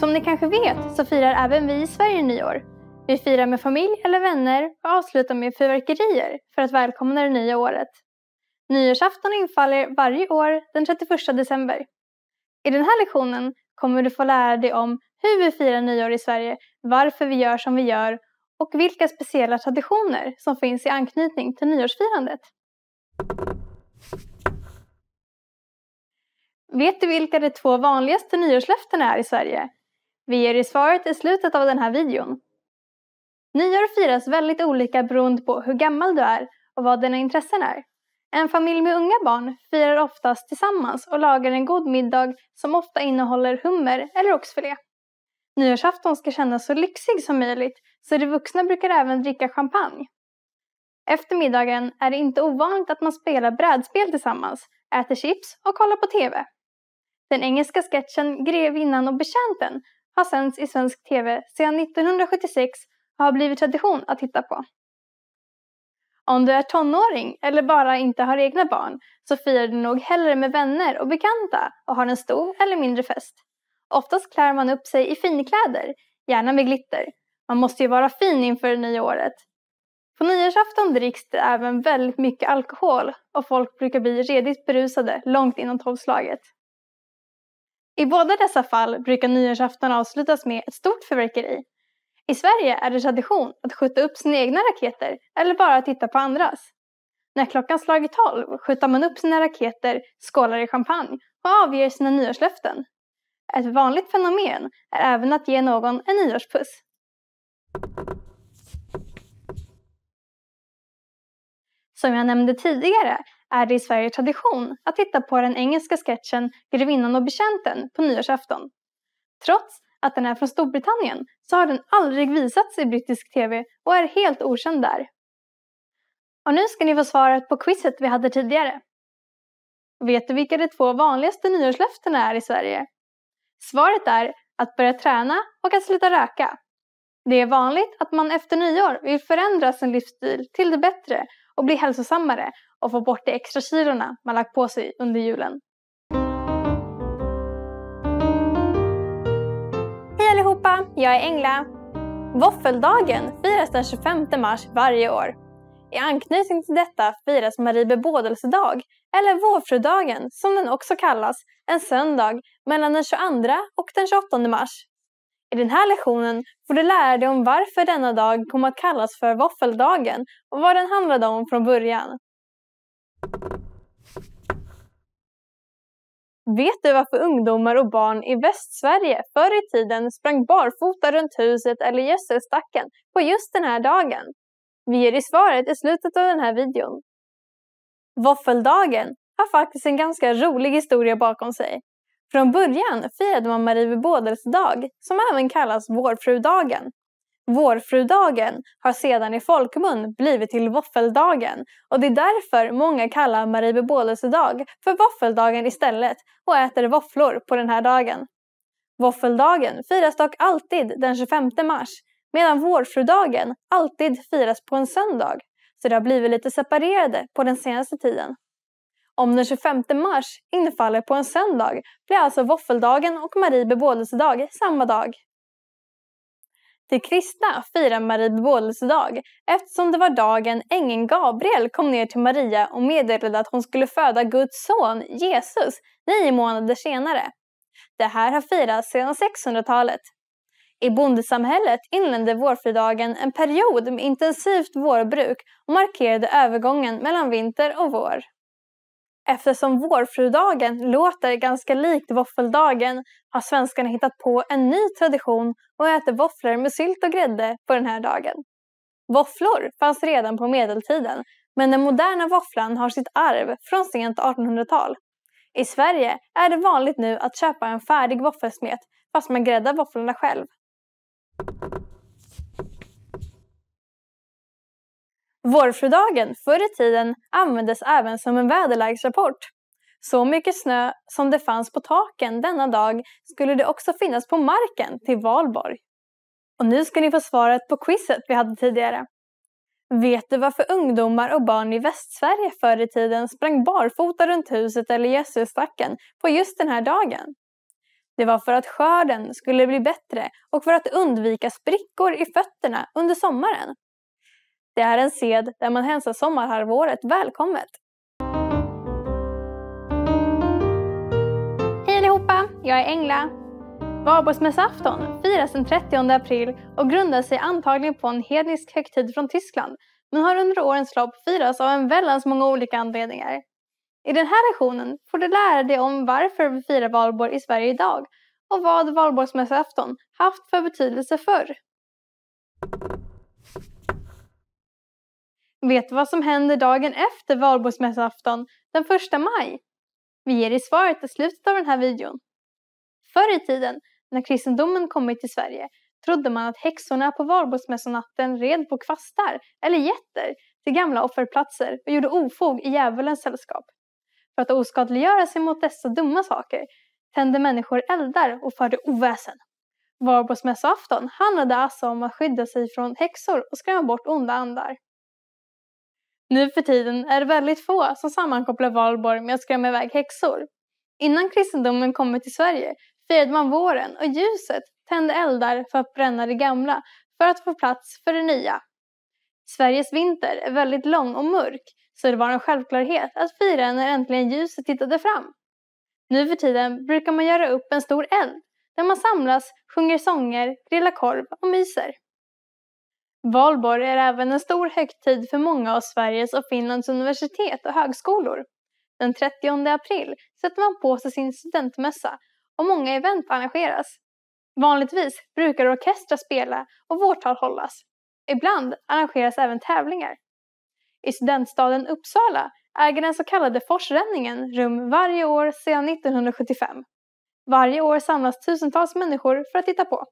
som ni kanske vet så firar även vi i Sverige nyår. Vi firar med familj eller vänner och avslutar med fyrverkerier för att välkomna det nya året. Nyårsafton infaller varje år den 31 december. I den här lektionen kommer du få lära dig om hur vi firar nyår i Sverige, varför vi gör som vi gör och vilka speciella traditioner som finns i anknytning till nyårsfirandet. Vet du vilka de två vanligaste nyårslöftena är i Sverige? Vi ger er svaret i slutet av den här videon. Nyår firas väldigt olika beroende på hur gammal du är och vad dina intressen är. En familj med unga barn firar oftast tillsammans och lagar en god middag som ofta innehåller hummer eller oxfilé. Nyårsafton ska kännas så lyxig som möjligt så de vuxna brukar även dricka champagne. Efter middagen är det inte ovanligt att man spelar brädspel tillsammans, äter chips och kollar på TV. Den engelska sketchen Grevinnan och betjänten har sänts i svensk TV sedan 1976 och har blivit tradition att titta på. Om du är tonåring eller bara inte har egna barn så firar du nog hellre med vänner och bekanta och har en stor eller mindre fest. Oftast klär man upp sig i finkläder, gärna med glitter. Man måste ju vara fin inför det nya året. På nyårsafton dricks det även väldigt mycket alkohol och folk brukar bli redigt berusade långt innan tolvslaget. I båda dessa fall brukar nyårsafton avslutas med ett stort fyrverkeri. I Sverige är det tradition att skjuta upp sina egna raketer eller bara titta på andras. När klockan slagit tolv skjuter man upp sina raketer, skålar i champagne och avger sina nyårslöften. Ett vanligt fenomen är även att ge någon en nyårspuss. Som jag nämnde tidigare är det i Sverige tradition att titta på den engelska sketchen Grevinnan och betjänten på nyårsafton. Trots att den är från Storbritannien så har den aldrig visats i brittisk TV och är helt okänd där. Och nu ska ni få svaret på quizet vi hade tidigare. Vet du vilka de två vanligaste nyårslöftena är i Sverige? Svaret är att börja träna och att sluta röka. Det är vanligt att man efter nyår vill förändra sin livsstil till det bättre och bli hälsosammare och få bort de extra kilorna man lagt på sig under julen. Hej allihopa! Jag är Engla. Våffeldagen firas den 25 mars varje år. I anknytning till detta firas Marie bebådelsedag, eller Vårfrudagen som den också kallas, en söndag mellan den 22 och den 28 mars. I den här lektionen får du lära dig om varför denna dag kom att kallas för våffeldagen och vad den handlade om från början. Vet du varför ungdomar och barn i Västsverige förr i tiden sprang barfota runt huset eller gödselstacken på just den här dagen? Vi ger dig svaret i slutet av den här videon. Våffeldagen har faktiskt en ganska rolig historia bakom sig. Från början firade man Marie bebådelsedag som även kallas Vårfrudagen. Vårfrudagen har sedan i folkmun blivit till våffeldagen och det är därför många kallar Marie bebådelsedag för våffeldagen istället och äter våfflor på den här dagen. Våffeldagen firas dock alltid den 25 mars medan vårfrudagen alltid firas på en söndag så det har blivit lite separerade på den senaste tiden. Om den 25 mars infaller på en söndag blir alltså våffeldagen och Marie bebådelsedag samma dag. De kristna firar Marie bebådelsedag eftersom det var dagen ängeln Gabriel kom ner till Maria och meddelade att hon skulle föda Guds son Jesus nio månader senare. Det här har firats sedan 600-talet. I bondesamhället inledde vårfridagen en period med intensivt vårbruk och markerade övergången mellan vinter och vår. Eftersom vårfrudagen låter ganska likt våffeldagen har svenskarna hittat på en ny tradition och äter våfflor med sylt och grädde på den här dagen. Våfflor fanns redan på medeltiden, men den moderna våfflan har sitt arv från sent 1800-tal. I Sverige är det vanligt nu att köpa en färdig våffelsmet fast man gräddar våfflorna själv. Vårfrudagen förr i tiden användes även som en väderleksrapport. Så mycket snö som det fanns på taken denna dag skulle det också finnas på marken till valborg. Och nu ska ni få svaret på quizet vi hade tidigare. Vet du varför ungdomar och barn i Västsverige förr i tiden sprang barfota runt huset eller gödselstacken på just den här dagen? Det var för att skörden skulle bli bättre och för att undvika sprickor i fötterna under sommaren. Det är en sed där man hälsar sommarhalvåret välkommet. Hej allihopa! Jag är Engla. Valborgsmässoafton firas den 30 april och grundar sig antagligen på en hednisk högtid från Tyskland men har under årens lopp firats av en väldans många olika anledningar. I den här lektionen får du lära dig om varför vi firar valborg i Sverige idag och vad valborgsmässoafton haft för betydelse förr. Vet du vad som händer dagen efter valborgsmässoafton den 1 maj? Vi ger dig svaret i slutet av den här videon. Förr i tiden, när kristendomen kommit till Sverige, trodde man att häxorna på valborgsmässonatten red på kvastar eller getter till gamla offerplatser och gjorde ofog i djävulens sällskap. För att oskadliggöra sig mot dessa dumma saker tände människor eldar och förde oväsen. Valborgsmässoafton handlade alltså om att skydda sig från häxor och skrämma bort onda andar. Nu för tiden är det väldigt få som sammankopplar valborg med att skrämma iväg häxor. Innan kristendomen kom till Sverige firade man våren och ljuset tände eldar för att bränna det gamla för att få plats för det nya. Sveriges vinter är väldigt lång och mörk så det var en självklarhet att fira när äntligen ljuset tittade fram. Nu för tiden brukar man göra upp en stor eld där man samlas, sjunger sånger, grillar korv och myser. Valborg är även en stor högtid för många av Sveriges och Finlands universitet och högskolor. Den 30 april sätter man på sig sin studentmössa och många event arrangeras. Vanligtvis brukar orkestrar spela och vårtal hållas. Ibland arrangeras även tävlingar. I studentstaden Uppsala äger den så kallade forsränningen rum varje år sedan 1975. Varje år samlas tusentals människor för att titta på.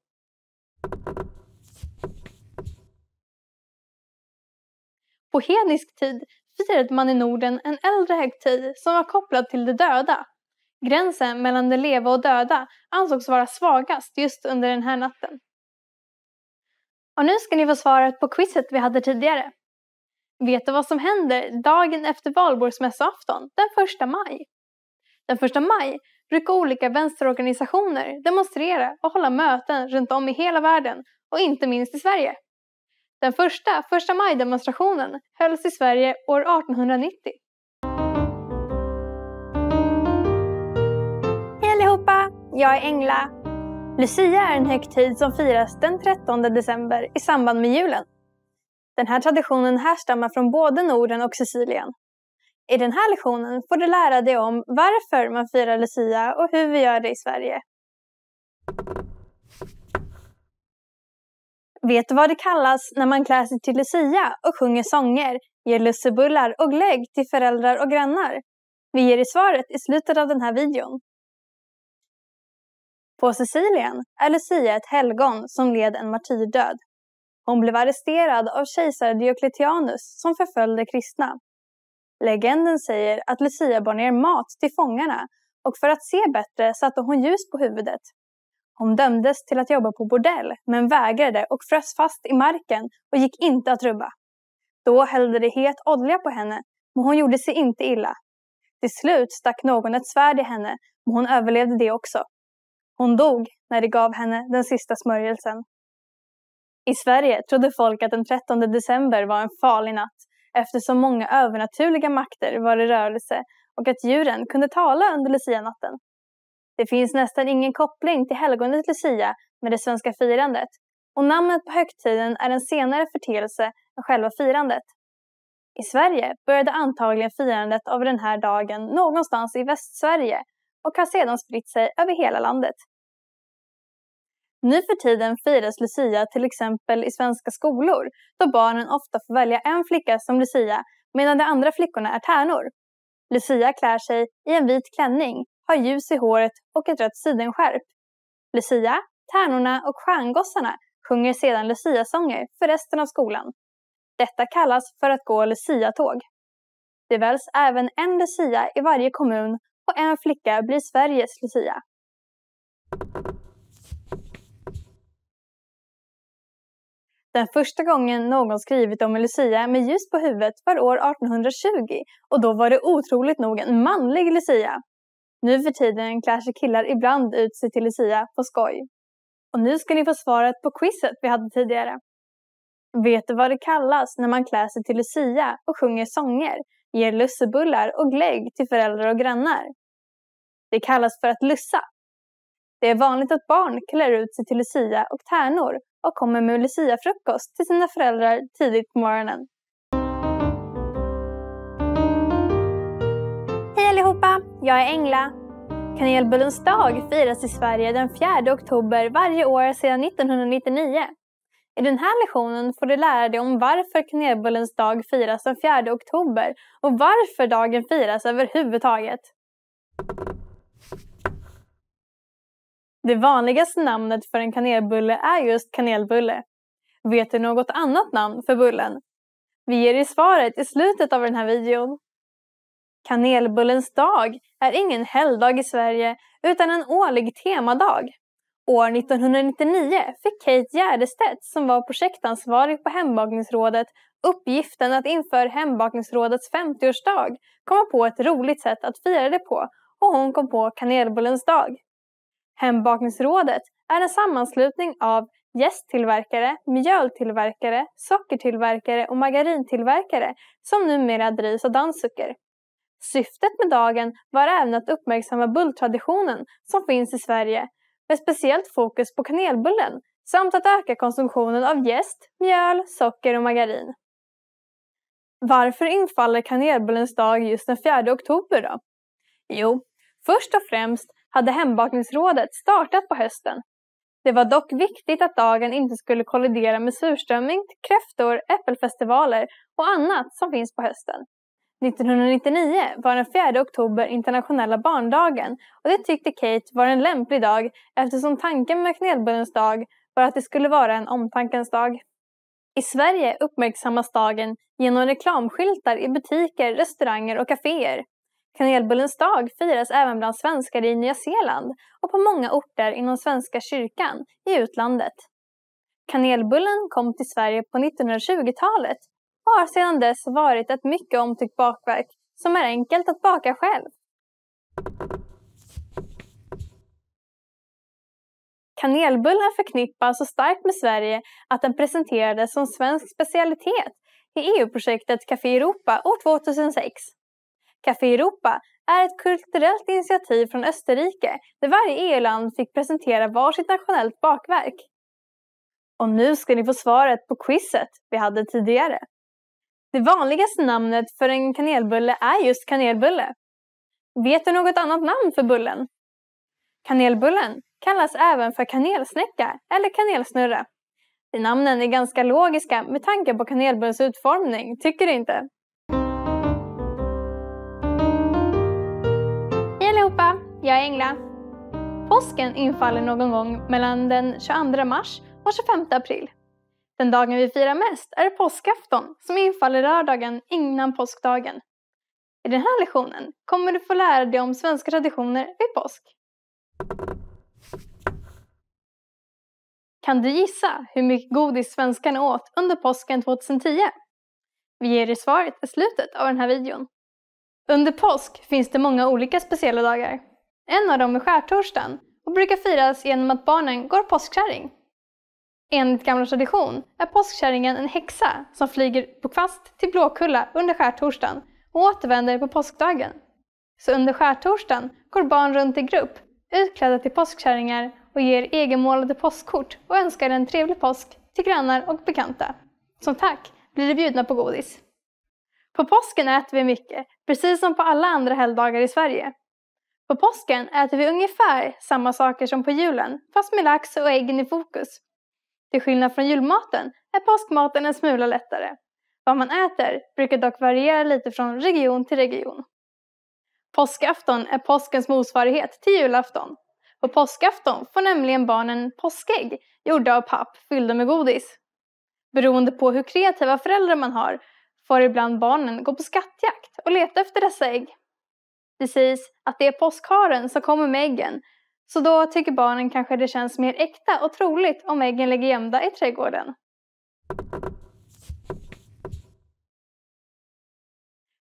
På hednisk tid firade man i Norden en äldre högtid som var kopplad till de döda. Gränsen mellan de leva och döda ansågs vara svagast just under den här natten. Och nu ska ni få svaret på quizet vi hade tidigare. Vet du vad som händer dagen efter valborgsmässoafton, den 1 maj? Den 1 maj brukar olika vänsterorganisationer demonstrera och hålla möten runt om i hela världen och inte minst i Sverige. Den första första maj-demonstrationen hölls i Sverige år 1890. Hej allihopa! Jag är Engla. Lucia är en högtid som firas den 13 december i samband med julen. Den här traditionen härstammar från både Norden och Sicilien. I den här lektionen får du lära dig om varför man firar Lucia och hur vi gör det i Sverige. Vet du vad det kallas när man klär sig till Lucia och sjunger sånger, ger lussebullar och glögg till föräldrar och grannar? Vi ger dig svaret i slutet av den här videon. På Sicilien är Lucia ett helgon som led en martyrdöd. Hon blev arresterad av kejsar Diocletianus som förföljde kristna. Legenden säger att Lucia bar ner mat till fångarna och för att se bättre satte hon ljus på huvudet hon dömdes till att jobba på bordell men vägrade och frös fast i marken och gick inte att rubba. Då hällde de het olja på henne men hon gjorde sig inte illa. Till slut stack någon ett svärd i henne men hon överlevde det också. Hon dog när de gav henne den sista smörjelsen. I Sverige trodde folk att den 13 december var en farlig natt eftersom många övernaturliga makter var i rörelse och att djuren kunde tala under lucianatten. Det finns nästan ingen koppling till helgonet Lucia med det svenska firandet och namnet på högtiden är en senare förteelse än själva firandet. I Sverige började antagligen firandet av den här dagen någonstans i Västsverige och har sedan spritt sig över hela landet. Nu för tiden firas Lucia till exempel i svenska skolor då barnen ofta får välja en flicka som Lucia medan de andra flickorna är tärnor. Lucia klär sig i en vit klänning har ljus i håret och ett rött sidenskärp. Lucia, tärnorna och stjärngossarna sjunger sedan luciasånger för resten av skolan. Detta kallas för att gå luciatåg. Det väljs även en lucia i varje kommun och en flicka blir Sveriges lucia. Den första gången någon skrivit om en lucia med ljus på huvudet var år 1820 och då var det otroligt nog en manlig lucia. Nu för tiden klär sig killar ibland ut sig till Lucia på skoj. Och nu ska ni få svaret på quizet vi hade tidigare. Vet du vad det kallas när man klär sig till Lucia och sjunger sånger, ger lussebullar och glögg till föräldrar och grannar? Det kallas för att lussa. Det är vanligt att barn klär ut sig till Lucia och tärnor och kommer med Lucia-frukost till sina föräldrar tidigt på morgonen. Hej allihopa! jag är Engla. Kanelbullens dag firas i Sverige den 4 oktober varje år sedan 1999. I den här lektionen får du lära dig om varför kanelbullens dag firas den 4 oktober och varför dagen firas överhuvudtaget. Det vanligaste namnet för en kanelbulle är just kanelbulle. Vet du något annat namn för bullen? Vi ger dig svaret i slutet av den här videon. Kanelbullens dag är ingen helgdag i Sverige utan en årlig temadag. År 1999 fick Kate Gärdestedt, som var projektansvarig på Hembakningsrådet, uppgiften att inför Hembakningsrådets 50-årsdag komma på ett roligt sätt att fira det på och hon kom på kanelbullens dag. Hembakningsrådet är en sammanslutning av gästtillverkare, mjöltillverkare, sockertillverkare och margarintillverkare som numera drivs av Dansucker. Syftet med dagen var även att uppmärksamma bulltraditionen som finns i Sverige med speciellt fokus på kanelbullen samt att öka konsumtionen av jäst, mjöl, socker och margarin. Varför infaller kanelbullens dag just den 4 oktober då? Jo, först och främst hade Hembakningsrådet startat på hösten. Det var dock viktigt att dagen inte skulle kollidera med surströmming, kräftor, äppelfestivaler och annat som finns på hösten. 1999 var den 4 oktober internationella barndagen och det tyckte Kate var en lämplig dag eftersom tanken med kanelbullens dag var att det skulle vara en omtankens dag. I Sverige uppmärksammas dagen genom reklamskyltar i butiker, restauranger och kaféer. Kanelbullens dag firas även bland svenskar i Nya Zeeland och på många orter inom Svenska kyrkan i utlandet. Kanelbullen kom till Sverige på 1920-talet har sedan dess varit ett mycket omtyckt bakverk som är enkelt att baka själv. Kanelbullen förknippas så starkt med Sverige att den presenterades som svensk specialitet i EU-projektet Café Europa år 2006. Café Europa är ett kulturellt initiativ från Österrike där varje EU-land fick presentera varsitt nationellt bakverk. Och nu ska ni få svaret på quizet vi hade tidigare. Det vanligaste namnet för en kanelbulle är just kanelbulle. Vet du något annat namn för bullen? Kanelbullen kallas även för kanelsnäcka eller kanelsnurra. De namnen är ganska logiska med tanke på kanelbullens utformning, tycker du inte? Hej allihopa! Jag är Engla. Påsken infaller någon gång mellan den 22 mars och 25 april. Den dagen vi firar mest är påskafton som infaller lördagen innan påskdagen. I den här lektionen kommer du få lära dig om svenska traditioner vid påsk. Kan du gissa hur mycket godis svenskarna åt under påsken 2010? Vi ger dig svaret i slutet av den här videon. Under påsk finns det många olika speciella dagar. En av dem är skärtorsdagen och brukar firas genom att barnen går påskkärring. Enligt gammal tradition är påskkärringen en häxa som flyger på kvast till Blåkulla under skärtorsdagen och återvänder på påskdagen. Så under skärtorsdagen går barn runt i grupp utklädda till påskkärringar och ger egenmålade påskkort och önskar en trevlig påsk till grannar och bekanta. Som tack blir de bjudna på godis. På påsken äter vi mycket, precis som på alla andra helgdagar i Sverige. På påsken äter vi ungefär samma saker som på julen, fast med lax och äggen i fokus. Till skillnad från julmaten är påskmaten en smula lättare. Vad man äter brukar dock variera lite från region till region. Påskafton är påskens motsvarighet till julafton. På påskafton får nämligen barnen påskägg gjorda av papp fyllda med godis. Beroende på hur kreativa föräldrar man har får ibland barnen gå på skattjakt och leta efter dessa ägg. Det sägs att det är påskharen som kommer med äggen så då tycker barnen kanske det känns mer äkta och troligt om äggen ligger gömda i trädgården.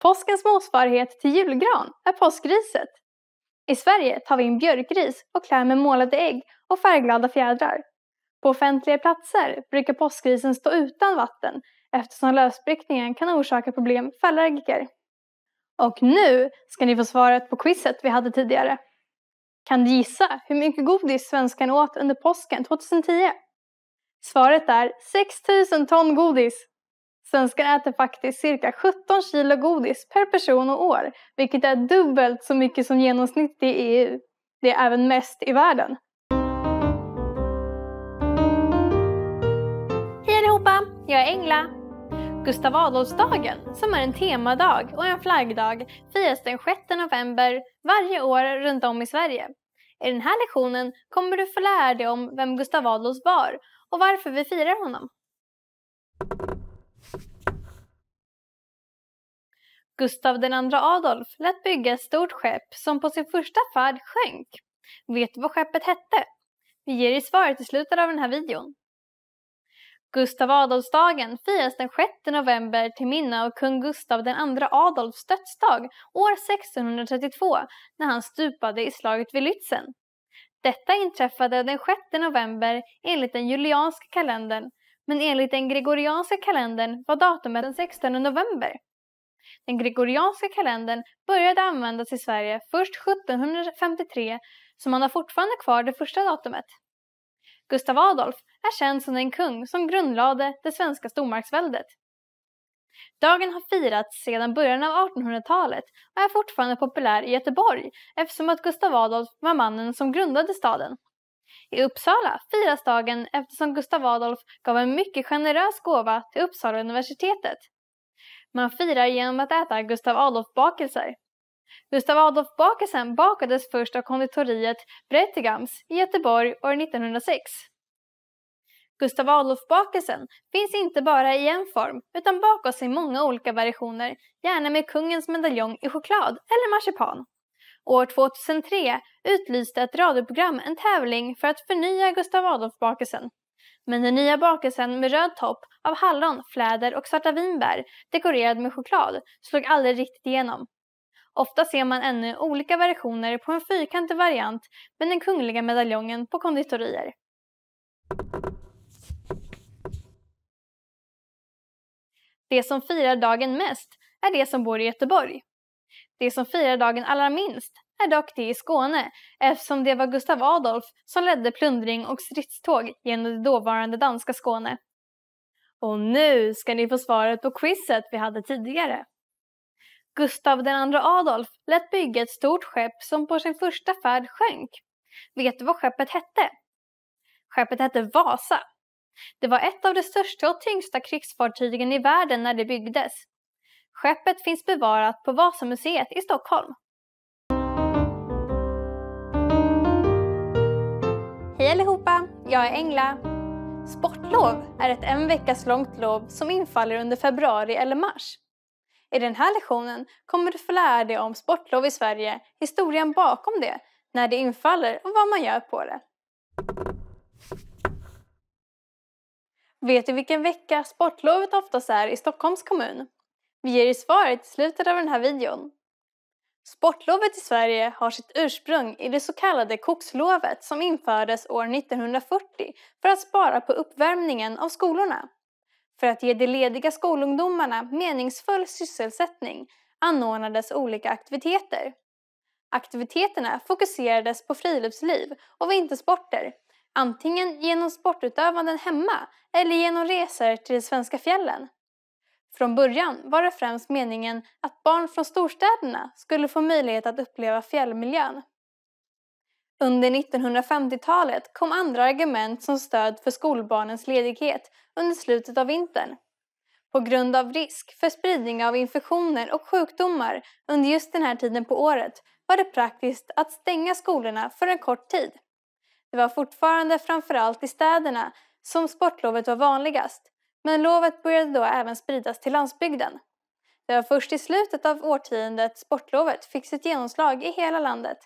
Påskens motsvarighet till julgran är påskriset. I Sverige tar vi in björkris och klär med målade ägg och färgglada fjädrar. På offentliga platser brukar påskrisen stå utan vatten eftersom lösbrickningen kan orsaka problem för allergiker. Och nu ska ni få svaret på quizet vi hade tidigare. Kan du gissa hur mycket godis svenskarna åt under påsken 2010? Svaret är 6000 ton godis! Svenskarna äter faktiskt cirka 17 kilo godis per person och år, vilket är dubbelt så mycket som genomsnittet i EU. Det är även mest i världen. Hej allihopa! Jag är Engla Gustav Adolfsdagen, som är en temadag och en flaggdag, firas den 6 november varje år runt om i Sverige. I den här lektionen kommer du få lära dig om vem Gustav Adolfs var och varför vi firar honom. Gustav II Adolf lät bygga ett stort skepp som på sin första färd sjönk. Vet du vad skeppet hette? Vi ger dig svaret i slutet av den här videon. Gustav Adolfsdagen firas den 6 november till minne av kung Gustav II Adolfs dödsdag år 1632 när han stupade i slaget vid Lützen. Detta inträffade den 6 november enligt den julianska kalendern men enligt den gregorianska kalendern var datumet den 16 november. Den gregorianska kalendern började användas i Sverige först 1753 så man har fortfarande kvar det första datumet. Gustav Adolf är känd som den kung som grundlade det svenska stormaktsväldet. Dagen har firats sedan början av 1800-talet och är fortfarande populär i Göteborg eftersom att Gustav Adolf var mannen som grundade staden. I Uppsala firas dagen eftersom Gustav Adolf gav en mycket generös gåva till Uppsala universitetet. Man firar genom att äta Gustav Adolf-bakelser. Gustav Adolf Bakelsen bakades först av konditoriet Brettigams i Göteborg år 1906. Gustav Adolf-bakelsen finns inte bara i en form utan bakas i många olika variationer, gärna med kungens medaljong i choklad eller marsipan. År 2003 utlyste ett radioprogram en tävling för att förnya Gustav Adolf-bakelsen. Men den nya bakelsen med röd topp av hallon, fläder och svarta vinbär dekorerad med choklad slog aldrig riktigt igenom. Ofta ser man ännu olika versioner på en fyrkantig variant med den kungliga medaljongen på konditorier. Det som firar dagen mest är de som bor i Göteborg. Det som firar dagen allra minst är dock de i Skåne eftersom det var Gustav Adolf som ledde plundring och stridståg genom det dåvarande danska Skåne. Och nu ska ni få svaret på quizet vi hade tidigare. Gustav II Adolf lät bygga ett stort skepp som på sin första färd sjönk. Vet du vad skeppet hette? Skeppet hette Vasa. Det var ett av de största och tyngsta krigsfartygen i världen när det byggdes. Skeppet finns bevarat på Vasamuseet i Stockholm. Hej allihopa! Jag är Engla. Sportlov är ett en veckas långt lov som infaller under februari eller mars. I den här lektionen kommer du få lära dig om sportlov i Sverige, historien bakom det, när det infaller och vad man gör på det. Vet du vilken vecka sportlovet oftast är i Stockholms kommun? Vi ger dig svaret i slutet av den här videon. Sportlovet i Sverige har sitt ursprung i det så kallade kokslovet som infördes år 1940 för att spara på uppvärmningen av skolorna. För att ge de lediga skolungdomarna meningsfull sysselsättning anordnades olika aktiviteter. Aktiviteterna fokuserades på friluftsliv och vintersporter, antingen genom sportutövanden hemma eller genom resor till de svenska fjällen. Från början var det främst meningen att barn från storstäderna skulle få möjlighet att uppleva fjällmiljön. Under 1950-talet kom andra argument som stöd för skolbarnens ledighet under slutet av vintern. På grund av risk för spridning av infektioner och sjukdomar under just den här tiden på året var det praktiskt att stänga skolorna för en kort tid. Det var fortfarande framförallt i städerna som sportlovet var vanligast, men lovet började då även spridas till landsbygden. Det var först i slutet av årtiondet sportlovet fick sitt genomslag i hela landet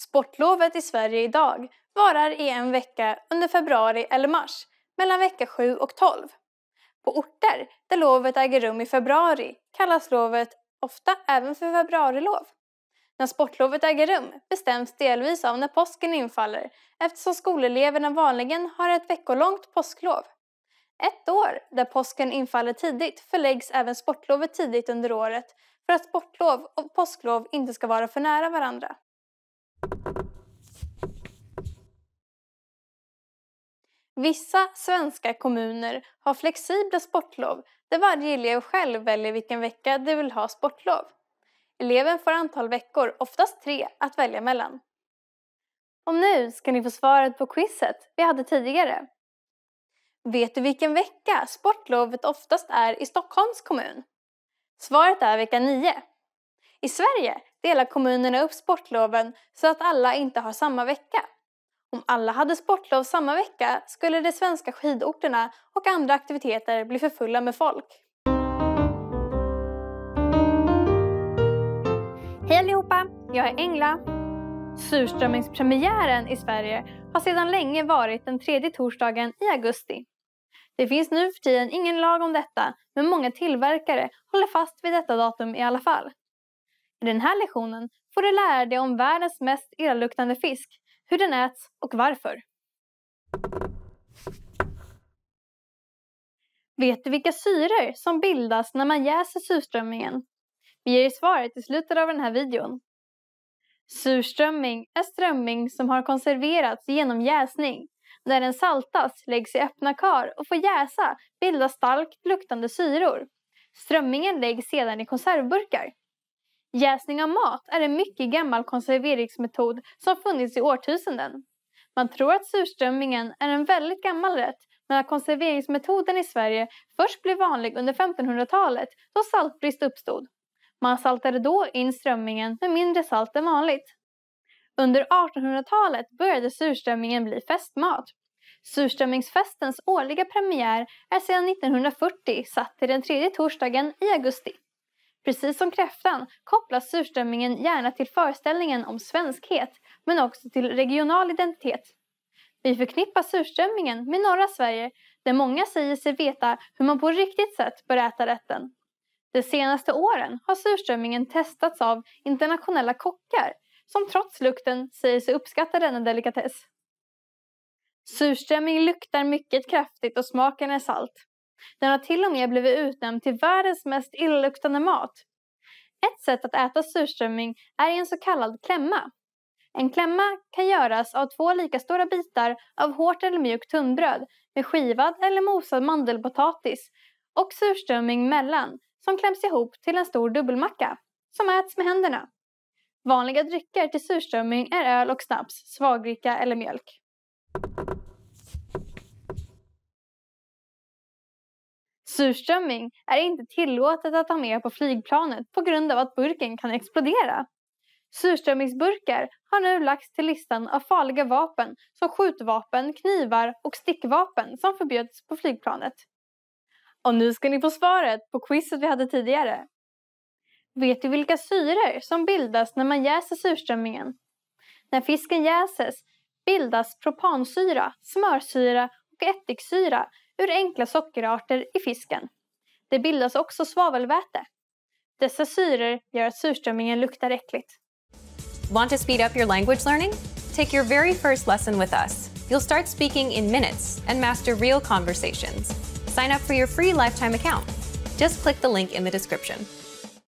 Sportlovet i Sverige idag varar i en vecka under februari eller mars, mellan vecka 7 och 12. På orter där lovet äger rum i februari kallas lovet ofta även för februarilov. När sportlovet äger rum bestäms delvis av när påsken infaller eftersom skoleleverna vanligen har ett veckolångt påsklov. Ett år där påsken infaller tidigt förläggs även sportlovet tidigt under året för att sportlov och påsklov inte ska vara för nära varandra. Vissa svenska kommuner har flexibla sportlov där varje elev själv väljer vilken vecka de vill ha sportlov. Eleven får antal veckor, oftast tre, att välja mellan. Och nu ska ni få svaret på quizet vi hade tidigare. Vet du vilken vecka sportlovet oftast är i Stockholms kommun? Svaret är vecka 9. I Sverige delar kommunerna upp sportloven så att alla inte har samma vecka. Om alla hade sportlov samma vecka skulle de svenska skidorterna och andra aktiviteter bli för fulla med folk. Hej allihopa! Jag är Engla. Surströmmingspremiären i Sverige har sedan länge varit den tredje torsdagen i augusti. Det finns nu för tiden ingen lag om detta men många tillverkare håller fast vid detta datum i alla fall. I den här lektionen får du lära dig om världens mest illaluktande fisk, hur den äts och varför. Vet du vilka syror som bildas när man jäser surströmmingen? Vi ger dig svaret i slutet av den här videon. Surströmming är strömming som har konserverats genom jäsning. När den saltas läggs i öppna kar och får jäsa bildas starkt luktande syror. Strömmingen läggs sedan i konservburkar. Jäsning av mat är en mycket gammal konserveringsmetod som funnits i årtusenden. Man tror att surströmmingen är en väldigt gammal rätt men att konserveringsmetoden i Sverige först blev vanlig under 1500-talet då saltbrist uppstod. Man saltade då in strömmingen med mindre salt än vanligt. Under 1800-talet började surströmmingen bli festmat. Surströmmingsfestens årliga premiär är sedan 1940 satt till den tredje torsdagen i augusti. Precis som kräftan kopplas surströmmingen gärna till föreställningen om svenskhet men också till regional identitet. Vi förknippar surströmmingen med norra Sverige där många säger sig veta hur man på riktigt sätt bör äta rätten. De senaste åren har surströmmingen testats av internationella kockar som trots lukten säger sig uppskatta denna delikatess. Surströmming luktar mycket kraftigt och smaken är salt. Den har till och med blivit utnämnd till världens mest illuktande mat. Ett sätt att äta surströmming är i en så kallad klämma. En klämma kan göras av två lika stora bitar av hårt eller mjukt tunnbröd med skivad eller mosad mandelpotatis och surströmming mellan som kläms ihop till en stor dubbelmacka som äts med händerna. Vanliga drycker till surströmming är öl och snaps, svagdricka eller mjölk. Surströmming är inte tillåtet att ha med på flygplanet på grund av att burken kan explodera. Surströmmingsburkar har nu lagts till listan av farliga vapen som skjutvapen, knivar och stickvapen som förbjöds på flygplanet. Och nu ska ni få svaret på quizet vi hade tidigare. Vet du vilka syror som bildas när man jäser surströmmingen? När fisken jäses bildas propansyra, smörsyra och ättiksyra ur enkla sockerarter i fisken. Det bildas också svavelväte. Dessa syror gör att surströmmingen luktar äckligt. Want to speed up your language learning? Take your very first lesson with us. You'll start speaking in minutes and master real conversations. Sign up for your free lifetime account. Just click the link in the description.